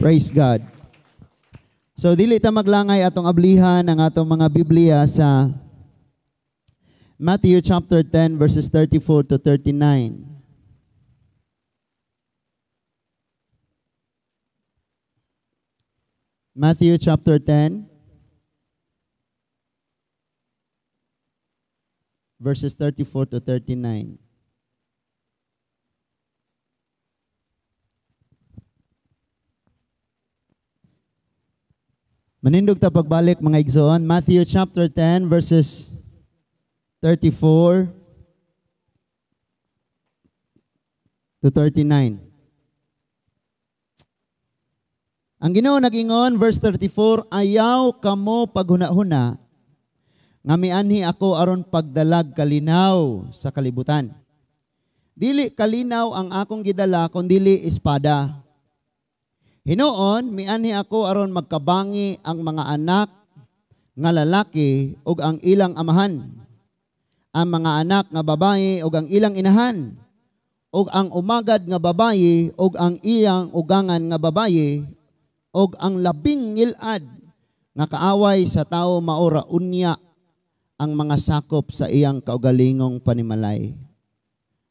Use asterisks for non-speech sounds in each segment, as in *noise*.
Praise God. So dili ta maglangay atong ablihan ang atong mga Biblia sa Matthew chapter 10 verses 34 to 39. Matthew chapter 10 verses 34 to 39. Manindog ta pagbalik mga igsoon. Matthew chapter 10 verses 34 to 39. Ang Ginoo nagingon verse 34, ayaw kamo paghuna-huna nga ako aron pagdalag kalinaw sa kalibutan. Dili kalinaw ang akong gidala kundi espada Hinuon, mianhi ako aron magkabangi ang mga anak nga lalaki ug ang ilang amahan. Ang mga anak nga babae ug ang ilang inahan. Ug ang umagad nga babae ug ang iyang ugangan nga babae ug ang labing ngilad nga kaaway sa tao maura unya ang mga sakop sa iyang kaugalingong panimalay.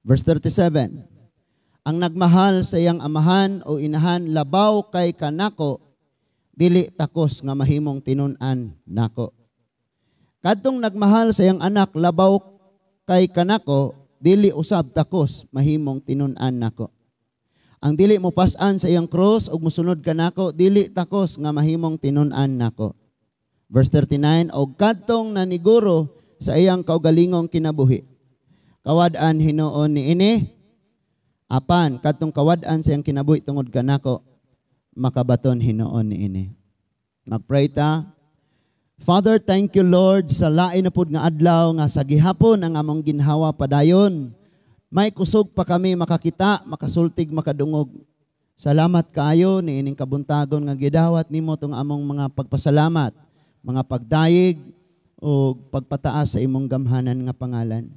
Verse 37 ang nagmahal sa iyang amahan o inahan labaw kay kanako dili takos nga mahimong tinunan nako kadtong nagmahal sa iyang anak labaw kay kanako dili usab takos mahimong tinunan nako ang dili mo pasan sa iyang cross ug musunod kanako dili takos nga mahimong tinunan nako verse 39 og kadtong naniguro sa iyang kaugalingong kinabuhi kawad-an hinuon ni ini Apan, katong kawadan siyang kinabuhi tungod kanako, makabaton hinoon ni ini. Magpray ta. Father, thank you Lord sa lain na pud nga adlaw nga sa gihapon ang among ginhawa padayon. May kusog pa kami makakita, makasultig, makadungog. Salamat kaayo ni ining kabuntagon nga gidawat nimo tong among mga pagpasalamat, mga pagdayeg o pagpataas sa imong gamhanan nga pangalan.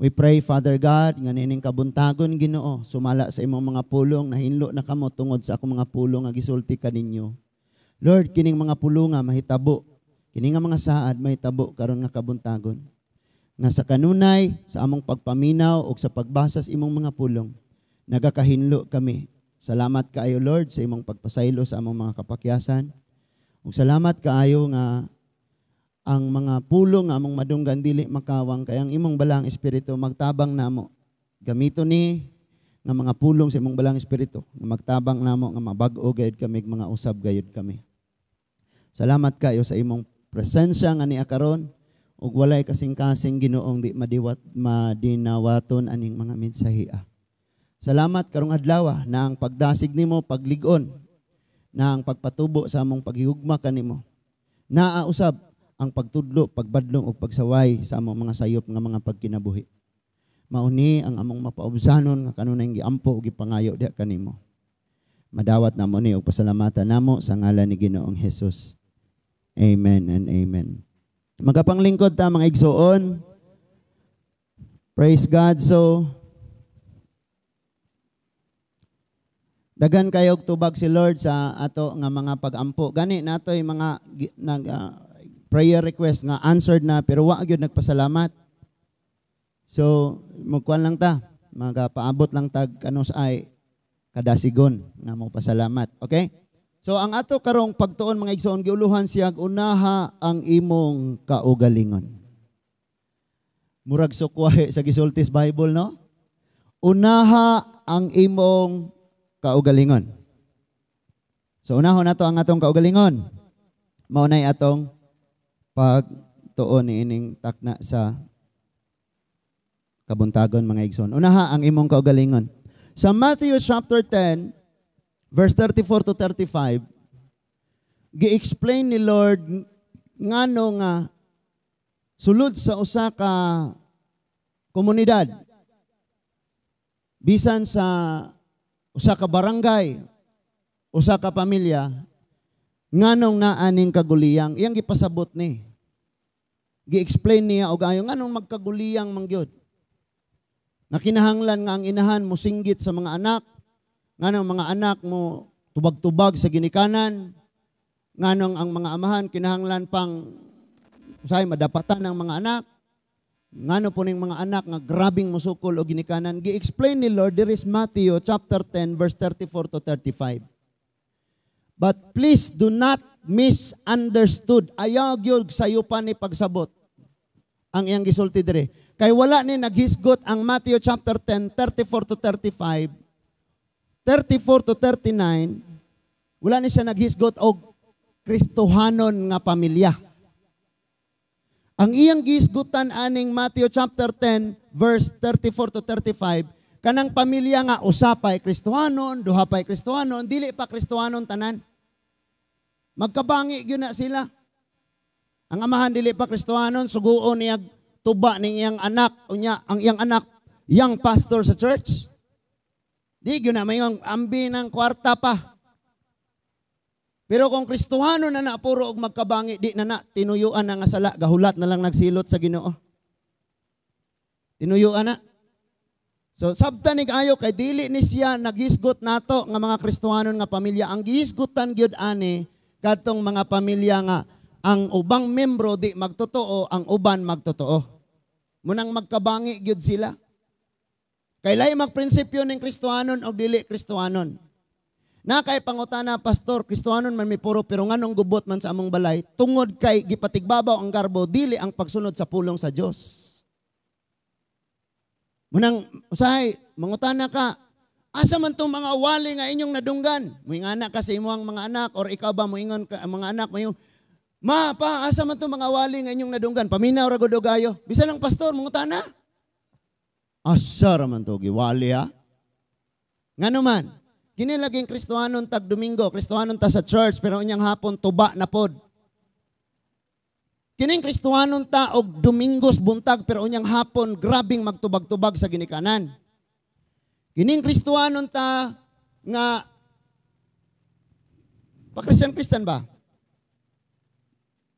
We pray, Father God, nga nining kabuntagon Ginoo, sumala sa imong mga pulong nahinlo na kamo tungod sa akong mga pulong nga gisulti kaninyo. Lord, kining mga pulong nga mahitabo, kining mga saad mahitabo karon nga kabuntagon. Nga sa kanunay, sa among pagpaminaw ug sa pagbasa sa imong mga pulong, nagakahinlo kami. Salamat kaayo Lord sa imong pagpasaylo sa among mga kapakyasan. Ug salamat kaayo nga ang mga pulong among madunggan dili makawang kay ang imong balang espiritu magtabang namo gamito ni nga mga pulong sa imong balang espiritu nga magtabang namo nga mabag-o gayud kami mga usab gayud kami salamat kayo sa imong presensya nga niya karon ug walay kasing-kasing Ginoong di madiwat madinawaton aning mga mensahea salamat karong adlaw ah, na ang pagdasig nimo pagligon na ang pagpatubo sa among paghigugma kanimo naa usab ang pagtudlo, pagbadlong o pagsaway sa among mga sayop nga mga pagkinabuhi. Mauni ang among mapaubsanon nga kanunay giampo o gipangayo diha kanimo. Madawat namo ni og pasalamatan namo sa ngalan ni Ginoong Hesus. Amen and amen. Magapanglingkod ta mga igsoon. Praise God. So, dagan kayo tubag si Lord sa ato nga mga pagampo. Gani natoy mga nag uh, prayer request nga answered na pero wa gyud nagpasalamat. So magkuan lang ta, magapaabot lang tag ano sa ay kadasigon nga mo pasalamat. Okay? So ang ato karong pagtuon mga igsoon giuluhan siya unaha ang imong kaugalingon. Murag sukwahe sa Gisultis Bible no? Unaha ang imong kaugalingon. So unahon nato ang atong kaugalingon. Mao nay atong pag tuon ni ining takna sa kabuntagon mga igsoon. Unaha ang imong kaugalingon. Sa Matthew chapter 10 verse 34 to 35 gi-explain ni Lord ngano nga sulod sa usa ka komunidad bisan sa usa ka barangay usa ka pamilya nganong naa ning kaguliyang iyang gipasabot ni gi-explain niya og ayo nganong magkaguliyang mangyod. Nga kinahanglan nga ang inahan mo singgit sa mga anak, nganong mga anak mo tubag-tubag sa ginikanan, nganong ang mga amahan kinahanglan pang usay madapatan ang mga anak. Ngano po ning mga anak nga grabing musukol o ginikanan, gi-explain ni Lord there is Matthew chapter 10 verse 34 to 35. But please do not misunderstood. Ayaw gyud sayo pa ni pagsabot ang iyang gisulti dire. Kay wala ni naghisgot ang Matthew chapter 10, 34 to 35, 34 to 39, wala ni siya naghisgot og Kristohanon nga pamilya. Ang iyang gisgutan aning Matthew chapter 10 verse 34 to 35 kanang pamilya nga usa pa Kristohanon, duha pa Kristohanon, dili pa Kristohanon tanan. Magkabangi gyud na sila. Ang amahan dili pa Kristohanon, suguon niya tuba ni iyang anak, unya, ang iyang anak, young pastor sa church. Di yun na, may ambi ng kwarta pa. Pero kung Kristohano na na puro og magkabangi, di na na, tinuyuan na nga sala, gahulat na lang nagsilot sa ginoo. Tinuyuan na. So, sabta ni kayo, kay dili ni siya nagisgot nato nga mga Kristohanon nga pamilya. Ang gisgutan gyud ani, kadtong mga pamilya nga ang ubang membro di magtotoo, ang uban magtotoo. Munang magkabangi gyud sila. Kay lahi magprinsipyo ning Kristohanon og dili Kristohanon. Na kay pangutana pastor, Kristohanon man mi puro pero nganong gubot man sa among balay tungod kay gipatigbabaw ang garbo dili ang pagsunod sa pulong sa Dios. Munang usay, mangutana ka, asa man tong mga wali nga inyong nadunggan? Muing ka sa imo ang mga anak or ikaw ba muingon ka mga anak mo Ma, pa, asa man to mga wali nga inyong nadunggan? Paminaw ra gud Bisan lang pastor, mangutana. Asa ra man to giwali ha? Ngano man? Kini Kristohanon tag Domingo, Kristohanon ta sa church pero unyang hapon tuba na pod. Kining Kristohanon ta og Domingos buntag pero unyang hapon grabing magtubag-tubag sa ginikanan. Kining Kristohanon ta nga pa Christian Christian ba?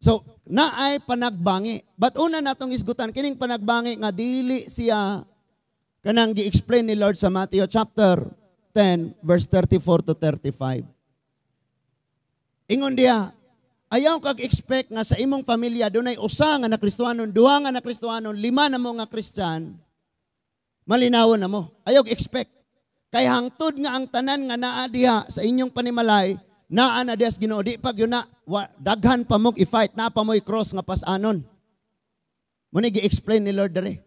So, naay panagbangi. But una natong isgutan, kining panagbangi nga dili siya kanang gi-explain ni Lord sa Matthew chapter 10 verse 34 to 35. Ingon diya, ayaw kag expect nga sa imong pamilya dunay usa nga na Kristohanon, duha nga na Kristohanon, lima na mo nga Christian, malinawon na mo. Ayaw expect. Kay hangtod nga ang tanan nga naa diha sa inyong panimalay, naa na diha Ginoo di pag yun na wa, daghan pa mo i-fight na pa mo i-cross nga pas anon. Muna gi-explain ni Lord dere.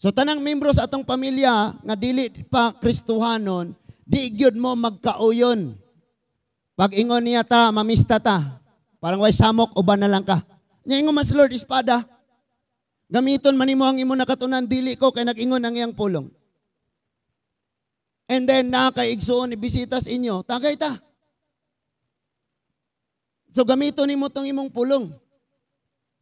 So tanang membro sa atong pamilya nga dili pa Kristohanon, di gyud mo magkauyon. Pag ingon niya ta, mamista ta. Parang way samok uban na lang ka. Nya ingon mas Lord espada. Gamiton man imo ang imo nakatunan dili ko kay nag-ingon ang iyang pulong. And then nakaigsoon ni bisitas inyo, tagay ta. So gamito nimo tong imong pulong.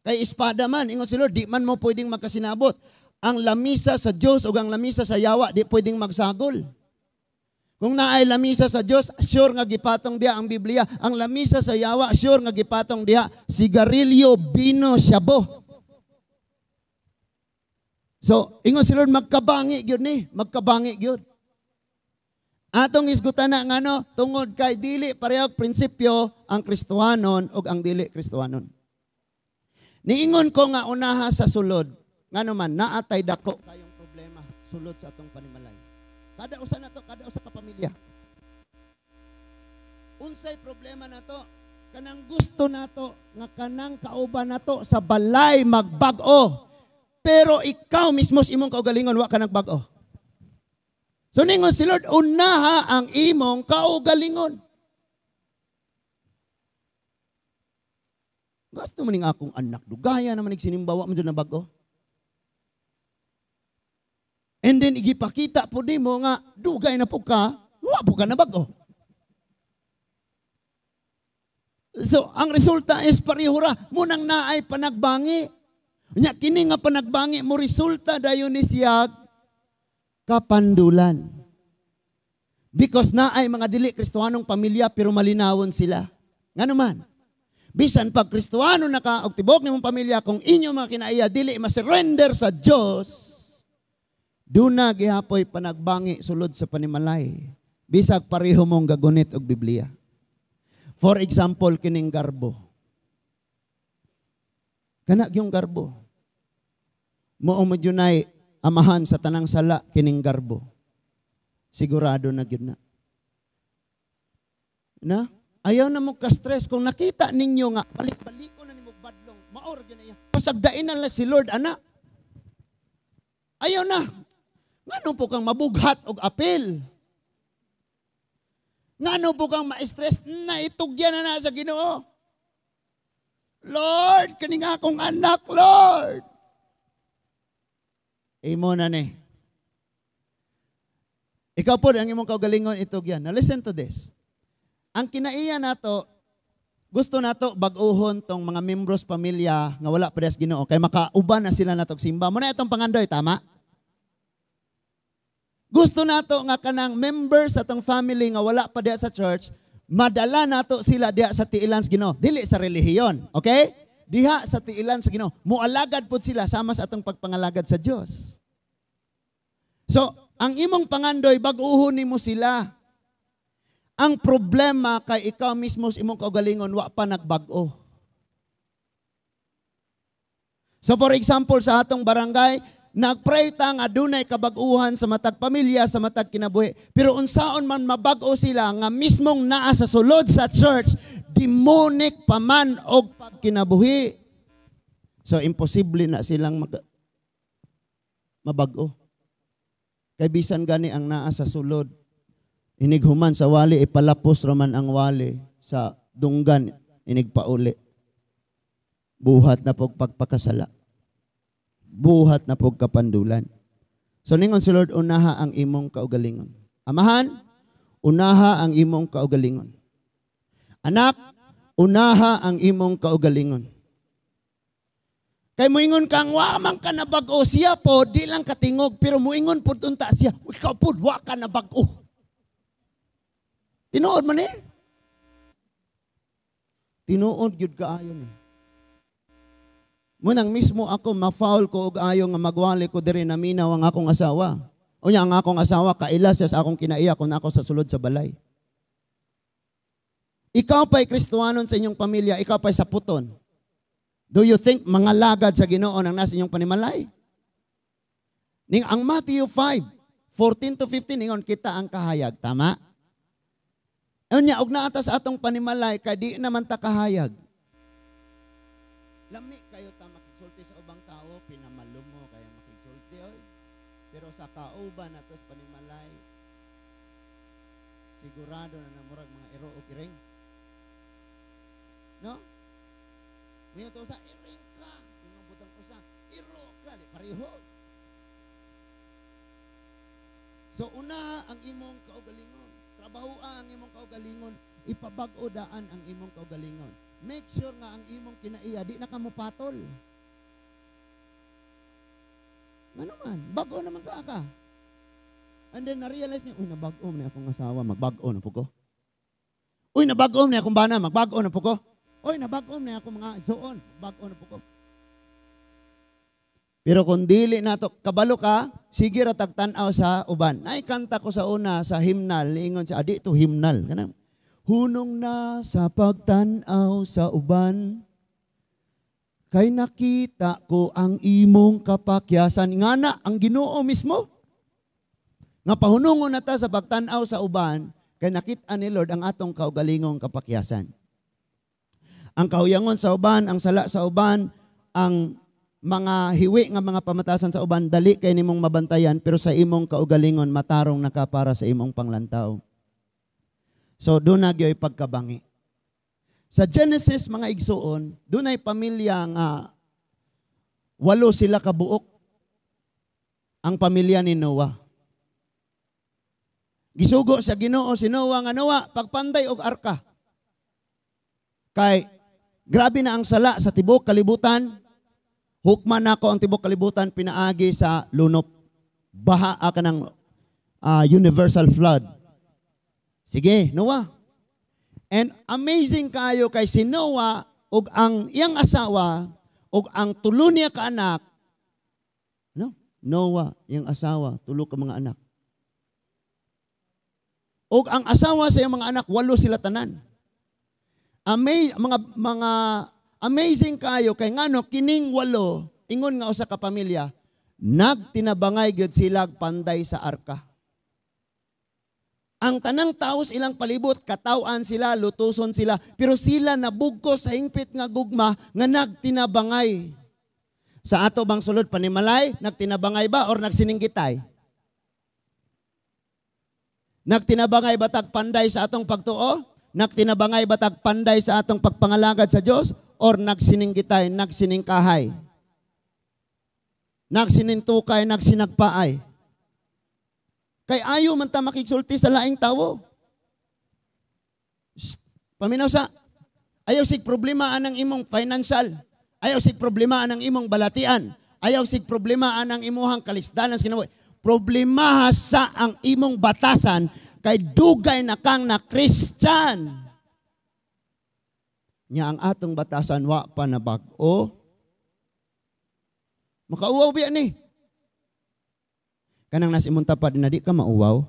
Kay espada man, ingon si Lord, di man mo pwedeng magkasinabot. Ang lamisa sa Dios ug ang lamisa sa yawa di pwedeng magsagol. Kung naay lamisa sa Dios, sure nga gipatong diha ang Biblia. Ang lamisa sa yawa, sure nga gipatong diha sigarilyo, bino, syabo. So, ingon si Lord magkabangi gyud ni, magkabangi gyud. Atong isgutan na ng ano, tungod kay dili pareho prinsipyo ang kristuanon o ang dili kristuanon. Niingon ko nga unaha sa sulod, nga naman, naatay dako kayong problema sulod sa atong panimalay. Kada usa na to, kada usa ka pamilya. Unsay problema na to, kanang gusto nato nga kanang kauban nato sa balay magbag-o pero ikaw mismo imong kaugalingon wa ka nagbag-o So ningon si Lord, unaha ang imong kaugalingon. Gasto man ning akong anak, dugaya naman nagsinimbawa man na bago. And then igipakita po di mo nga, dugay na po ka, wa po ka na bago. So, ang resulta is parihura, munang naay panagbangi. Nya kini nga panagbangi mo resulta dayon ni siya kapandulan. Because na ay mga dili kristohanong pamilya pero malinawon sila. Nga naman, bisan pag kristohano na ka og tibok nimong pamilya kung inyo mga kinaiya dili ma-surrender sa Dios, Duna gihapoy panagbangi sulod sa panimalay. Bisag pareho mong gagunit og Biblia. For example, kining garbo. Kanag yung garbo. Mao mo junay amahan sa tanang sala kining garbo. Sigurado na gyud na. Na? Ayaw na mo ka-stress kung nakita ninyo nga balik-balik ko na nimo badlong maor gyud Pasagdain na si Lord ana. Ayaw na. Ngano po kang mabughat og apil? Ngano po kang ma-stress na itugyan na na sa Ginoo? Lord, kining akong anak, Lord. Imo na ni. Ikaw po, ang imong kaugalingon ito yan. Now listen to this. Ang kinaiya nato, gusto nato baguhon tong mga membros pamilya nga wala pares Ginoo kay makauban na sila natog simba. Mo na itong pangandoy tama? Gusto nato nga kanang members sa tong family nga wala pa diya sa church, madala nato sila diya sa tiilans Ginoo, dili sa relihiyon. Okay? diha sa tiilan sa Ginoo, mualagad pud sila sama sa atong pagpangalagad sa Dios. So, ang imong pangandoy bag nimo sila. Ang problema kay ikaw mismo sa imong kaugalingon wa pa nagbag-o. So for example sa atong barangay, nagpray ta nga adunay kabag-uhan sa matag pamilya, sa matag kinabuhi. Pero unsaon man mabag-o sila nga mismong naa sa sulod sa church, timunik paman og pagkinabuhi. So imposible na silang mag mabago. Kay bisan gani ang naa sa sulod. Inighuman sa wali ipalapos raman ang wali sa dunggan inigpauli. Buhat na pog pagpakasala. Buhat na pog kapandulan. So ningon si Lord unaha ang imong kaugalingon. Amahan, unaha ang imong kaugalingon. Anak, unaha ang imong kaugalingon. Kay moingon kang wa man ka na bag-o siya po, di lang katingog, pero moingon po tunta siya, ikaw po, wa ka na bag-o. Tinuod man eh. Tinuod yun kaayon eh. Munang mismo ako, ma-foul ko og ayo nga magwali ko diri na minaw ang akong asawa. O niya, ang akong asawa, kaila siya sa akong kinaiya kung ako sa sulod sa balay. Ikaw pa'y Kristuhanon sa inyong pamilya, ikaw pa'y saputon. Do you think mga lagad sa Ginoo ang nasa inyong panimalay? Ning ang Matthew 5, 14 to 15, ningon kita ang kahayag. Tama? Ano niya, og naata sa atong panimalay, kay di naman ta kahayag. Lami kayo ta makisulti sa ubang tao, pinamalo mo kaya makisulti. Oy. Pero sa kauban atos panimalay, sigurado na Ngayon daw sa, iring ka. ko sa, iro ka. Pareho. So una, ang imong kaugalingon. Trabahoa ang imong kaugalingon. Ipabag-o daan ang imong kaugalingon. Make sure nga ang imong kinaiya, di na ka mo Ano man, bago naman ka ka. And then na-realize niya, uy, nabag-o na akong asawa, magbag-o na po ko. Uy, nabag-o na akong bana, magbag-o na po ko. Oy, nabag o na ako mga joon. bag o na po ko. Pero kung dili na to, kabalo ka, sige ra tagtan-aw sa uban. Ay kanta ko sa una sa himnal, ingon sa adi to himnal, kanang hunong na sa pagtan-aw sa uban. Kay nakita ko ang imong kapakyasan nga na ang Ginoo mismo. Nga pahunongon na ta sa pagtan-aw sa uban kay nakita ni Lord ang atong kaugalingong kapakyasan ang kauyangon sa uban, ang sala sa uban, ang mga hiwi nga mga pamatasan sa uban dali kay nimong mabantayan pero sa imong kaugalingon matarong naka para sa imong panglantaw. So do na gyoy pagkabangi. Sa Genesis mga igsuon, dunay pamilya nga walo sila kabuok ang pamilya ni Noah. Gisugo sa Ginoo si Noah nga Noah pagpanday og arka. Kay Grabe na ang sala sa tibok kalibutan. na ko ang tibok kalibutan pinaagi sa lunop. Baha ka ng uh, universal flood. Sige, Noah. And amazing kayo kay si Noah ug ang iyang asawa ug ang tulo niya ka anak. No? Noah, iyang asawa, tulo ka mga anak. Ug ang asawa sa iyang mga anak, walo sila tanan. Amaz, mga, mga amazing kayo kay ngano kining walo ingon nga usa ka pamilya nagtinabangay gyud sila panday sa arka. Ang tanang taos ilang palibot, katawan sila, lutuson sila, pero sila nabugko sa ingpit nga gugma nga nagtinabangay. Sa ato bang sulod panimalay, nagtinabangay ba or nagsininggitay? Nagtinabangay ba tagpanday sa atong pagtuo? Nagtinabangay batag panday sa atong pagpangalagad sa Dios or nagsininggitay, nagsiningkahay. Nagsinintukay, nagsinagpaay. Kay ayo man ta makigsulti sa laing tawo. Paminaw sa ayaw sig problema anang imong financial, ayaw sig problema anang imong balatian, ayaw sig problema anang imong kalisdanan sa kinabuhi. Problema sa ang imong batasan kay dugay na kang na Christian. Nya ang atong batasan wa pa na bag-o. Makauwaw biya ni. Eh? Kanang nas imong tapad na di ka mauwaw.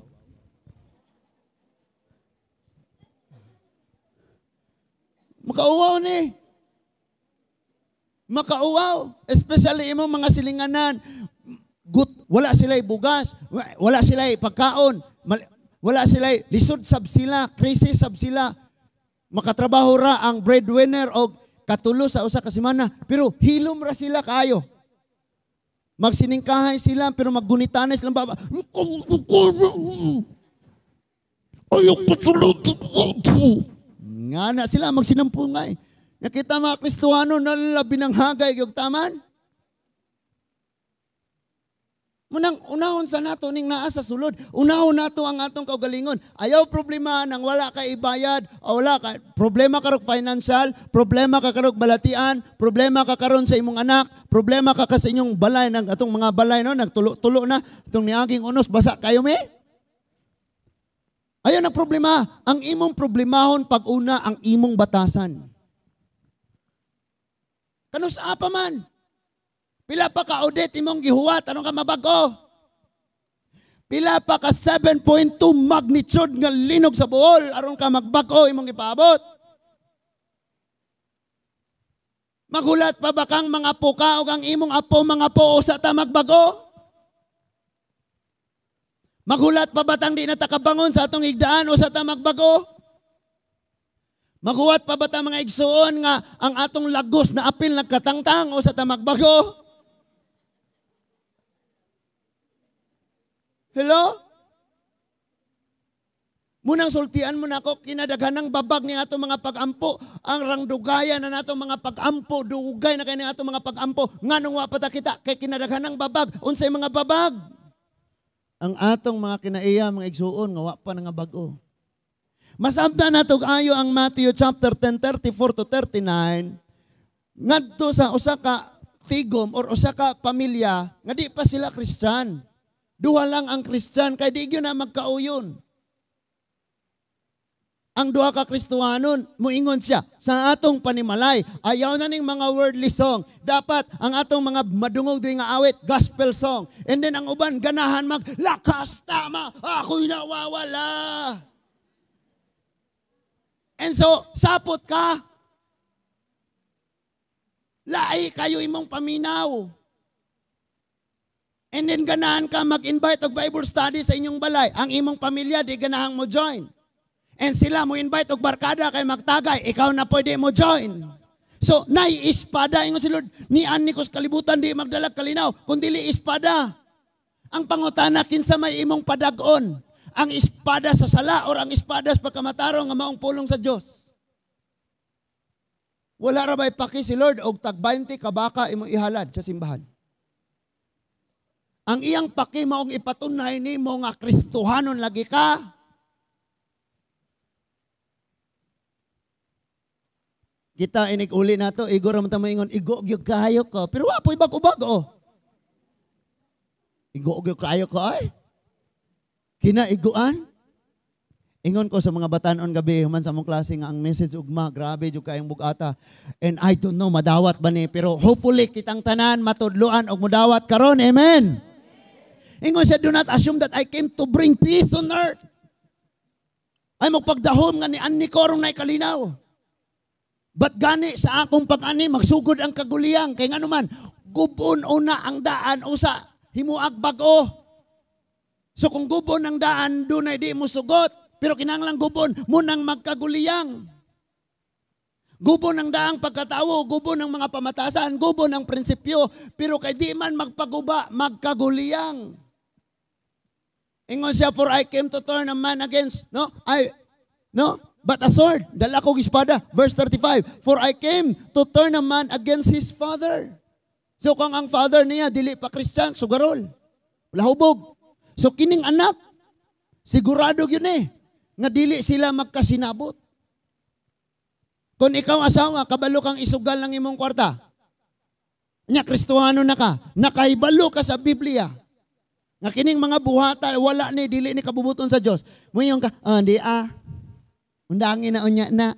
Makauwaw ni. Makauwaw. Especially imong mga silinganan. Gut, wala sila'y bugas. Wala sila'y pagkaon. Mal- wala sila, eh. lisod sab sila, crisis sab sila. Makatrabaho ra ang breadwinner o katulo sa usa ka semana, pero hilom ra sila kayo. Magsiningkahay sila pero maggunitanes sila baba. Ayong pasulod Nga na sila magsinampo Nakita eh. mga Kristuhano nalabi labi ng hagay yung taman. Munang unahon sa nato ning naa sa sulod. Unahon nato ang atong kaugalingon. Ayaw problema nang wala ka ibayad o wala ka problema karog financial, problema ka karog balatian, problema ka karon sa imong anak, problema ka kasi inyong balay ng atong mga balay no nagtulo-tulo na itong niaging unos basa kayo me. Ayaw na problema. Ang imong problemahon pag una ang imong batasan. Kanus apa man, Pila pa ka audit imong gihuwat, anong ka mabago? Pila pa ka 7.2 magnitude nga linog sa buol, aron ka magbag-o imong gipaabot? Magulat pa ba kang mga apo ka o kang imong apo mga apo sa ta magbago? Magulat pa ba tang di natakabangon sa atong igdaan o sa ta magbago? Maguwat pa ba ta mga igsuon nga ang atong lagos na apil nagkatangtang o sa ta magbago? Hello? Munang sultian mo na ako, kinadaghan babag ni ato mga pag-ampo, Ang rangdugayan na nato mga pag-ampo, dugay na kay ni ato mga pagampo. Nga nung wapata kita, kay kinadaghan ng babag. Unsay mga babag? Ang atong mga kinaiya, mga igsuon, nga wapa na nga bago. Masabda na ito ayo ang Matthew chapter 10, 34 to 39. Ngadto sa usa tigom or usa pamilya, nga di pa sila Christian. Duha lang ang Kristiyan, kay di na magkauyon. Ang duha ka Kristuhanon, muingon siya, sa atong panimalay, ayaw na ning mga worldly song. Dapat ang atong mga madungog diri nga awit, gospel song. And then ang uban, ganahan mag, lakas tama, ako'y nawawala. And so, sapot ka. Lai kayo imong paminaw. And then ganahan ka mag-invite og Bible study sa inyong balay. Ang imong pamilya di ganahan mo join. And sila mo invite og barkada kay magtagay, ikaw na pwede mo join. So, nay espada ingon si Lord, ni anikos kalibutan di magdala kalinaw, kundi li espada. Ang pangutana kinsa may imong padagon? Ang espada sa sala or ang espada sa pagkamatarong nga maong pulong sa Dios. Wala ra bay paki si Lord og tag 20 ka imong ihalad sa simbahan. Ang iyang paki maong ipatunay ni mo nga Kristohanon lagi ka. Kita inig uli na to, igo ramon tamo ingon, igo gyud kayo ko. Pero wa po ibag ubag oh. Igo gyud kayo ko ay. Kinaiguan. Ingon ko sa mga bataon gabi human sa mong klase nga ang message ugma grabe jud kayong bugata. And I don't know madawat ba ni pero hopefully kitang tanan matudloan og mudawat karon. Amen. Ingon siya, do not assume that I came to bring peace on earth. Ay mo pagdahom nga ni Anni Korong na ikalinaw. But gani sa akong pag-ani, magsugod ang kaguliyang. Kaya nga naman, gubon una ang daan, usa, himuag bago. So kung gubon ang daan, dunay di mo sugot. Pero kinanglang gubon, munang magkaguliyang. Gubon ang daang pagkatao, gubon ang mga pamatasan, gubon ang prinsipyo, pero kay di man magpaguba, magkaguliyang. Ingon siya, for I came to turn a man against, no? I, no? But a sword, dala kong espada. Verse 35, for I came to turn a man against his father. So kung ang father niya, dili pa Christian, sugarol. Lahubog. So kining anak, sigurado yun eh, nga dili sila magkasinabot. Kung ikaw asawa, kabalo kang isugal ng imong kwarta. Nya, kristuhano na ka. Nakaibalo ka sa Biblia. Nga kining mga buhata, wala ni, dili ni kabubuton sa Diyos. Muyong ka, oh, di ah. Undangin na unya na.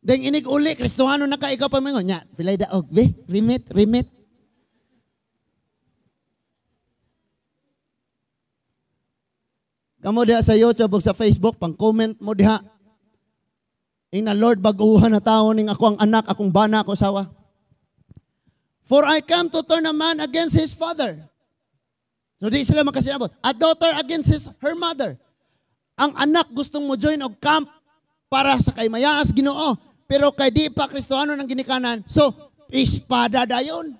Deng inig uli, Kristohano na ka, ikaw pa mingon. Nya, pilay daog, be, remit, remit. Kamo diha sa YouTube o sa Facebook, pang comment mo diha. Ina Lord, baguhan na tao ning ako ang anak, akong bana, ako sawa. For I come to turn a man against his father So di sila magkasinabot. A daughter against his, her mother. Ang anak gustong mo join og camp para sa kay mayaas Ginoo, pero kay di pa Kristohanon ang ginikanan. So ispada dayon.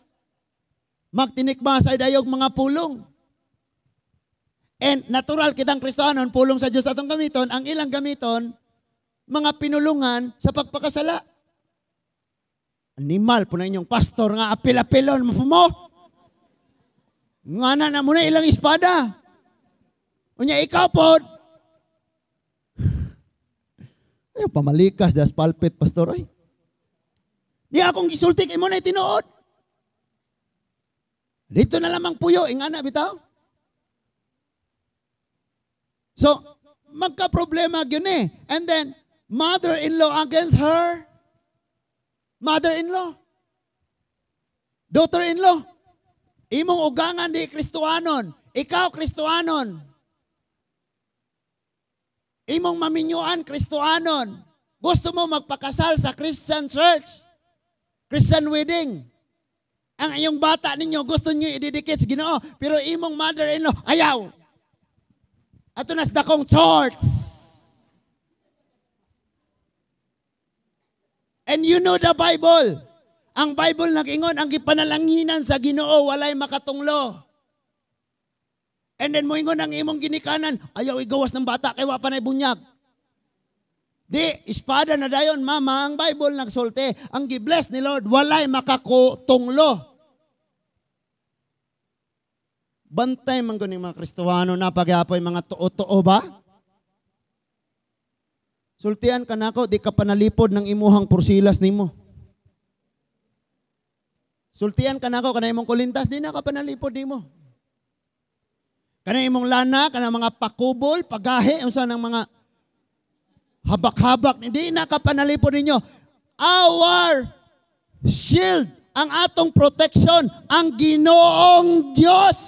Magtinikma sa dayog mga pulong. And natural kitang Kristohanon, pulong sa Diyos atong gamiton, ang ilang gamiton, mga pinulungan sa pagpakasala. Animal po na inyong pastor nga apil-apilon mo. Ngana na mo na ilang espada. Unya ikaw po. *sighs* Ay, pamalikas das palpit, pastor. Ay. Di akong gisultik, kay mo na tinuod. Dito na lamang puyo, ingana eh, bitaw. So, magka-problema yun eh. And then, mother-in-law against her mother-in-law, daughter-in-law. Imong ugangan di Kristuanon. Ikaw Kristuanon. Imong maminyuan Kristuanon. Gusto mo magpakasal sa Christian church? Christian wedding? Ang iyong bata ninyo, gusto niyo ididikit sa Ginoo, pero imong mother-in-law, ayaw. Ato nas dakong church. And you know the Bible. Ang Bible nag-ingon, ang gipanalanginan sa ginoo, walay makatunglo. And then moingon ang imong ginikanan, ayaw igawas ng bata, kay wa pa na bunyag. Di, espada na dayon, mama, ang Bible nagsulte, ang gibless ni Lord, walay makatunglo. Bantay man kuning mga Kristohano na pagyapoy mga tuo-tuo ba? Sultian ka nako, di ka panalipod ng imuhang porsilas nimo. Sultian ka na ako, kanay mong kulintas, di na ka panalipod di mo. Kanay mong lana, kanay mga pakubol, pagahe, unsa ng mga habak-habak, di na ka panalipod ninyo. Our shield, ang atong protection, ang ginoong Diyos.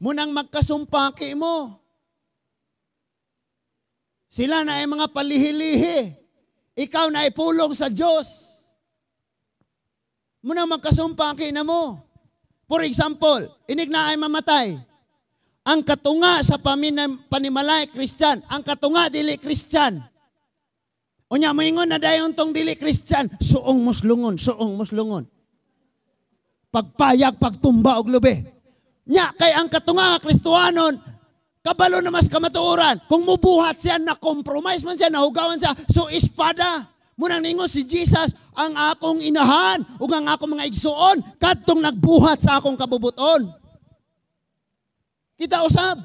Munang magkasumpaki mo. Sila na ay mga palihilihi. Ikaw na ay pulong sa Diyos mo nang magkasumpa ang kina mo. For example, inig na ay mamatay. Ang katunga sa paminam, panimalay, Christian. Ang katunga, dili Christian. Unya, maingon na dayon tong dili Christian. Suong muslungon, suong muslungon. Pagpayag, pagtumba, og lubi. Nya, kay ang katunga nga Kristuanon, kabalo na mas kamatuoran. Kung mubuhat siya, na-compromise man siya, nahugawan siya, so espada. Munang ningo si Jesus ang akong inahan ug ang akong mga igsuon kadtong nagbuhat sa akong kabubuton. Kita usab.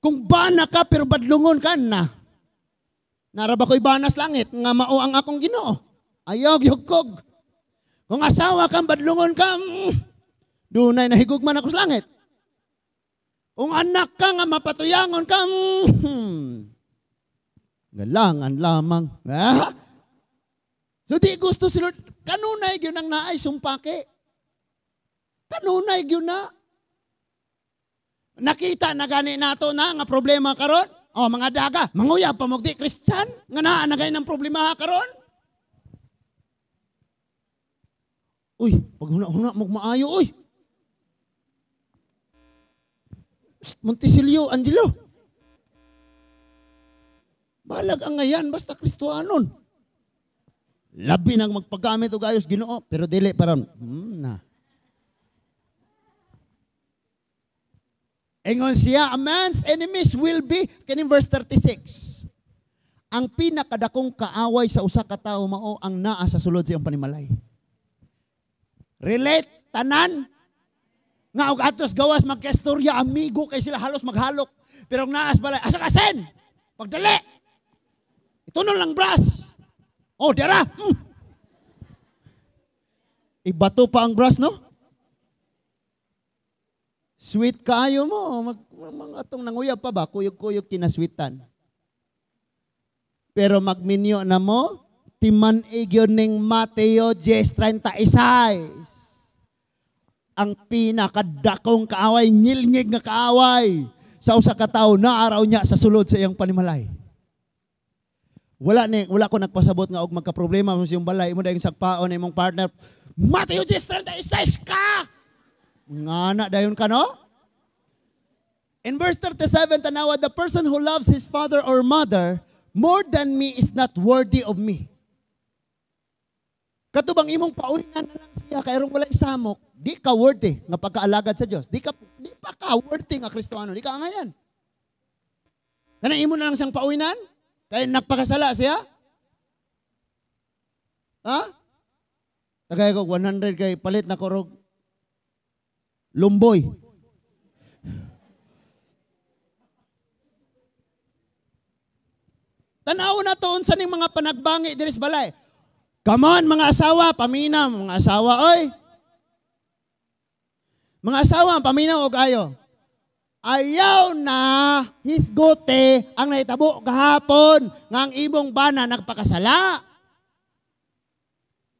Kung bana ka pero badlungon ka na. Naraba ko'y banas langit nga mao ang akong Ginoo. Ayaw gyugkog. Kung asawa kang badlungon ka, mm, dunay nahigugman ako sa langit. Kung anak ka nga mapatuyangon ka, mm, hmm, Galangan lamang. Ah! So di gusto si Lord, kanunay yun ang naay sumpake. Kanunay yun na. Nakita na gani nato na nga problema karon. O oh, mga daga, manguya pa mo di Christian, nga naa na ng problema karon. Uy, pag huna-huna magmaayo, uy. Montesilio, Angelo. Balag ang ngayan, basta Kristuanon. Labi nang magpagamit o gayos ginoo, pero dili parang, hmm, na. Ingon siya, a man's enemies will be, kanin verse 36. Ang pinakadakong kaaway sa usa ka tawo mao ang naa sa sulod sa iyong panimalay. Relate tanan nga og atos gawas magkaistorya amigo kay sila halos maghalok pero ang naas balay asa kasen pagdali ito na lang, brass. Oh, dara. Hmm. Ibato pa ang brass, no? Sweet kayo mo. Mag, mga itong nanguya pa ba? Kuyog-kuyog kinasweetan. Pero magminyo na mo, timan igyo ning Mateo 10.36 ang pinakadakong kaaway, ngilngig nga kaaway sa usa ka tawo na araw niya sa sulod sa iyang panimalay wala ni wala ko nagpasabot nga og magka-problema sa iyong balay imo dayong sagpaon imong partner Matthew 36 ka nga na dayon ka no In verse 37 tanawa the person who loves his father or mother more than me is not worthy of me Katubang imong paulingan na lang siya kay rong walay samok di ka worthy nga pagkaalagad sa Dios di ka di pa ka worthy nga Kristiyano di ka angayan Kana imo na lang siyang pauwinan kaya nagpakasala siya? Ha? Tagay ko, 100 kay palit na korog. Lumboy. Tanaw na to unsa ning mga panagbangi diris balay. Come on mga asawa, paminam mga asawa oy. Mga asawa, paminaw og ayo. Ayaw na hisgote ang naitabo gahapon ng ang imong bana nagpakasala.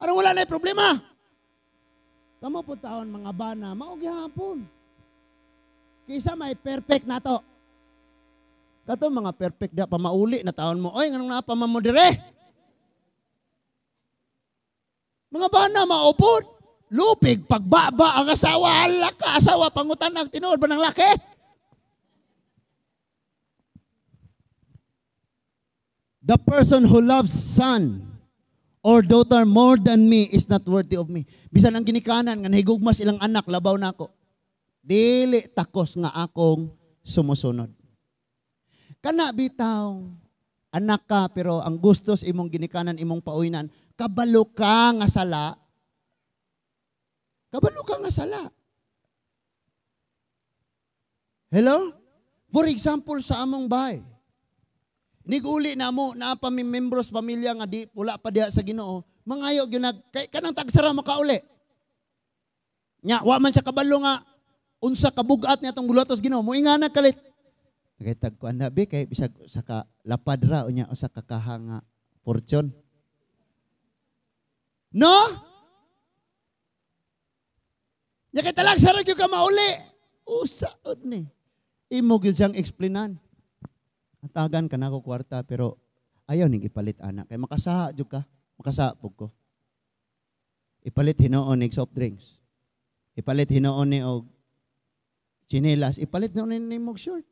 Aron wala na problema. Kamo po taon mga bana, mao gihapon. Kisa may perfect na to. Kato mga perfect da pamauli na taon mo, oy nganong na pamamodere? Mga bana maupod. Lupig pagbaba ang asawa, ala ka asawa pangutan ang tinuod ba ng laki? The person who loves son or daughter more than me is not worthy of me. Bisan ang ginikanan, nga nahigugmas ilang anak, labaw na ako. Dili takos nga akong sumusunod. Kana bitaw, anak ka, pero ang gustos imong ginikanan, imong pauinan, kabalo ka nga sala. Kabalo ka nga sala. Hello? For example, sa among bahay, Niguli na mo, na pa pamilya nga di, pula pa diha sa ginoo. Mangayo, ginag, kay, kanang tagsara makauli. Nya, wa man siya kabalo nga, unsa kabugat niya itong bulatos ginoo. Muinga na kalit. Kay tagkuan na bi, kay bisag sa ka lapad ra, unya, o sa kakahanga ah, fortune. No? Nya kay talag sarag yung ka mauli. Usaod ni. Imo gyud siyang explainan. Atagan ka na ko kwarta pero ayaw ning ipalit anak. Kay makasaha jud ka. Makasaha pug ko. Ipalit hinoon ni soft drinks. Ipalit hinoon ni og chinelas. Ipalit na ni mog short.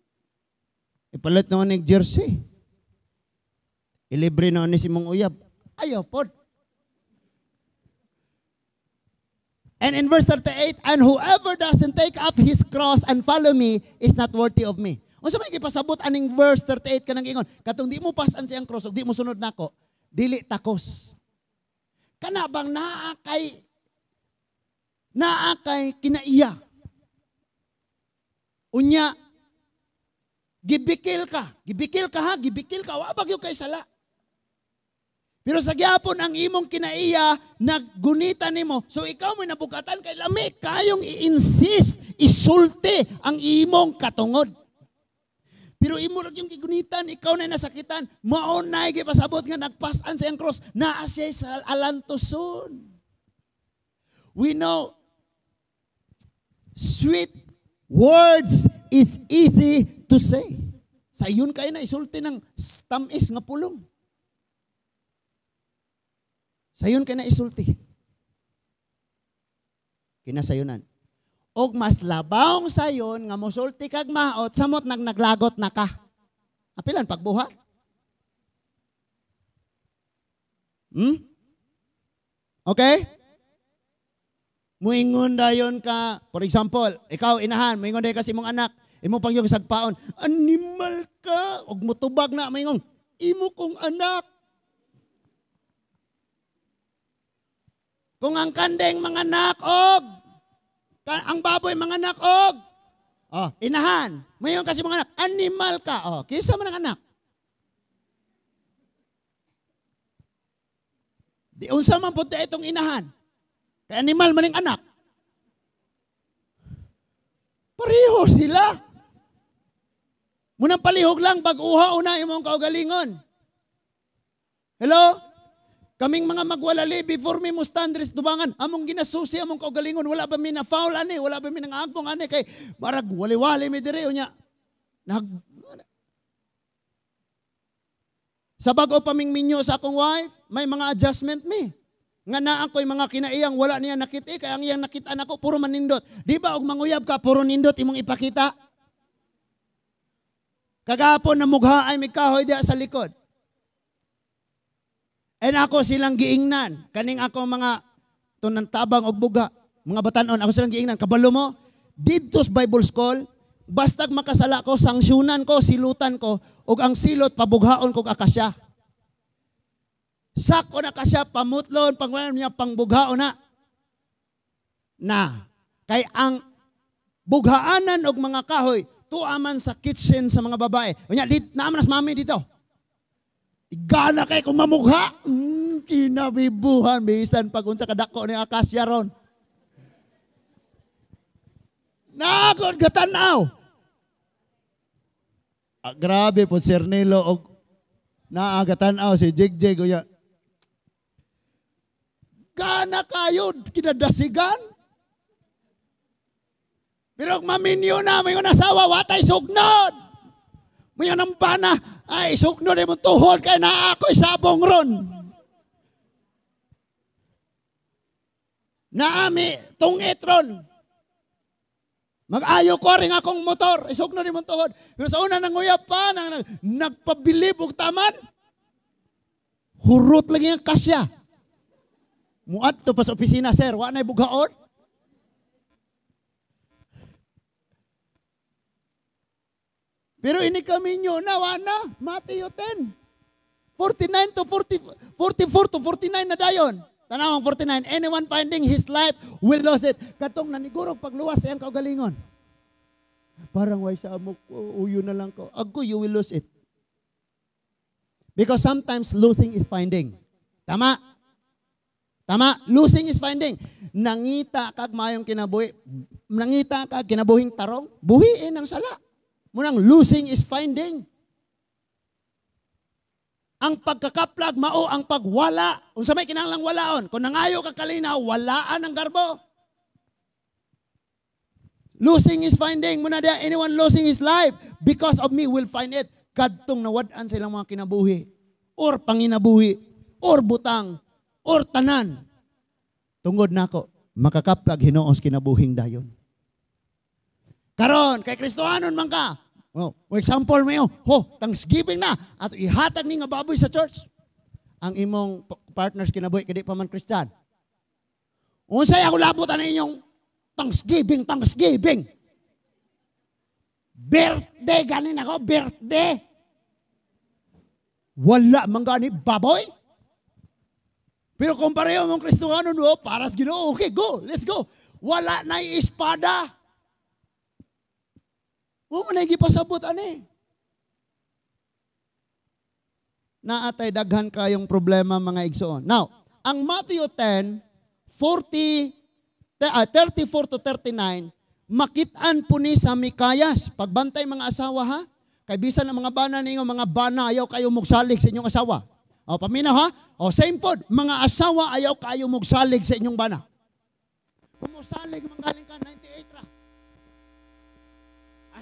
Ipalit na ni jersey. Ilibre na ni si mong uyab. Ayaw pod. And in verse 38, and whoever doesn't take up his cross and follow me is not worthy of me. Unsa may gipasabot aning verse 38 kanang ingon, katong di mo pasan siyang cross ug di mo sunod nako, dili takos. Kana bang naa kay naa kay kinaiya. Unya gibikil ka, gibikil ka ha, gibikil ka wa bagyo kay sala. Pero sa gyapon ang imong kinaiya, naggunita nimo. So ikaw mo nabugatan kay lami, kayong i-insist, isulti ang imong katungod. Pero imurag yung gigunitan, ikaw na nasakitan, maunay pasabot nga nagpasan sa iyang cross, naa siya sa alantoson. We know, sweet words is easy to say. Sa iyon kayo na isulti ng stamis nga pulong. Sa iyon kayo na isulti. Kinasayunan og mas labaw sayon nga mosulti kag maot samot nag naglagot na ka. Apilan pagbuha? Hmm? Okay? Muingon dayon ka, for example, ikaw inahan, muingon dayon ka kasi mong anak, imo pang yung sagpaon, animal ka, og mutubag na, muingon, imo kong anak. Kung ang kandeng mga anak, og ang baboy, mga anak, og oh, inahan. Ngayon kasi mga anak, animal ka. Oh, kisa man ng anak. Di unsa man pud itong inahan. Kay animal man maning anak. Pareho sila. Munang palihog lang pag uha una imong kaugalingon. Hello? Kaming mga magwalali, before me mo standres dubangan, among ginasusi, among kaugalingon, wala ba mi na foul ani, wala ba mi nang agpong ani, kay barag wali-wali mi direo unya. Nag, sa bago pa ming minyo sa akong wife, may mga adjustment mi. Nga na ako'y mga kinaiyang wala niya nakiti, kaya ang iyang nakita nako puro manindot. Di ba og manguyab ka, puro nindot imong ipakita? Kagapon na mugha ay may kahoy diya sa likod. And ako silang giingnan. Kaning ako mga tunang tabang og buga, mga batanon, ako silang giingnan. Kabalo mo, didtos Bible School, bastag makasala ko, sanksyonan ko, silutan ko, ug ang silot pabughaon kog akasya. Sakon na kasya, pamutlon, pangwanan niya, pangbughaon na. Na, kay ang bughaanan og mga kahoy, tuaman sa kitchen sa mga babae. Unya, dit, naaman as mami dito. Igana kay kung mamugha. Mm, kinabibuhan. Bisan pag unsa kadako ni Akasya ron. Nagod gatanaw. Ah, grabe po Sir Nilo og naagatanao si Jigjig uya. Gana kayo kinadasigan. Pero maminyo na may nasawa watay sugnod. Mayon ang bana, ay isukno rin tuhod kay na ako isabong ron. Naami, tungit ron. Mag-ayo ko rin akong motor, Isukno rin tuhod. Pero sa una nang uyap pa, nang, nagpabilibog taman, hurot lagi ang kasya. Muat to pa sa opisina, sir, wa na'y bugaon. Pero ini inikaminyo na, wana, Matthew 10. 49 to 40, 44 to 49 na dayon. Tanawang 49, anyone finding his life will lose it. Katong nanigurog pagluwas ang kaugalingon. Parang way sa amok, uyo na lang ko. Agko, you will lose it. Because sometimes losing is finding. Tama? Tama? Losing is finding. Nangita kag mayong kinabuhi. Nangita kag kinabuhing tarong. Buhiin eh, ang sala. Munang losing is finding. Ang pagkakaplag mao ang pagwala. Unsa may kinahanglan walaon? Kung nangayo ka kalina, walaan ang garbo. Losing is finding. Muna diya, anyone losing his life because of me will find it. Kadtong nawad-an sa ilang mga kinabuhi. Or panginabuhi. Or butang. Or tanan. Tungod nako, makakaplag hinoos kinabuhing dayon. Karon, kay Kristohanon man ka. Oh, o example mo ho, Thanksgiving na, at ihatag ni nga baboy sa church. Ang imong partners kinabuhi, kadi pa man Kristiyan. Unsay ako labot ano inyong Thanksgiving, Thanksgiving. Birthday, ganin ako, birthday. Wala man gani, baboy. Pero kung pareho mong Kristohanon, oh, paras ginoo, okay, go, let's go. Wala na espada. Wa man pasabot, ani. Eh. Naatay daghan kayong problema mga igsoon. Now, ang Matthew 10 40 uh, 34 to 39 makitaan po ni sa Mikayas. Pagbantay mga asawa ha. Kay bisan ang mga bana ninyo, mga bana, ayaw kayo mugsalig sa inyong asawa. O, paminaw ha? O, same po. mga asawa, ayaw kayo mugsalig sa inyong bana. Kumusalig, manggaling ka na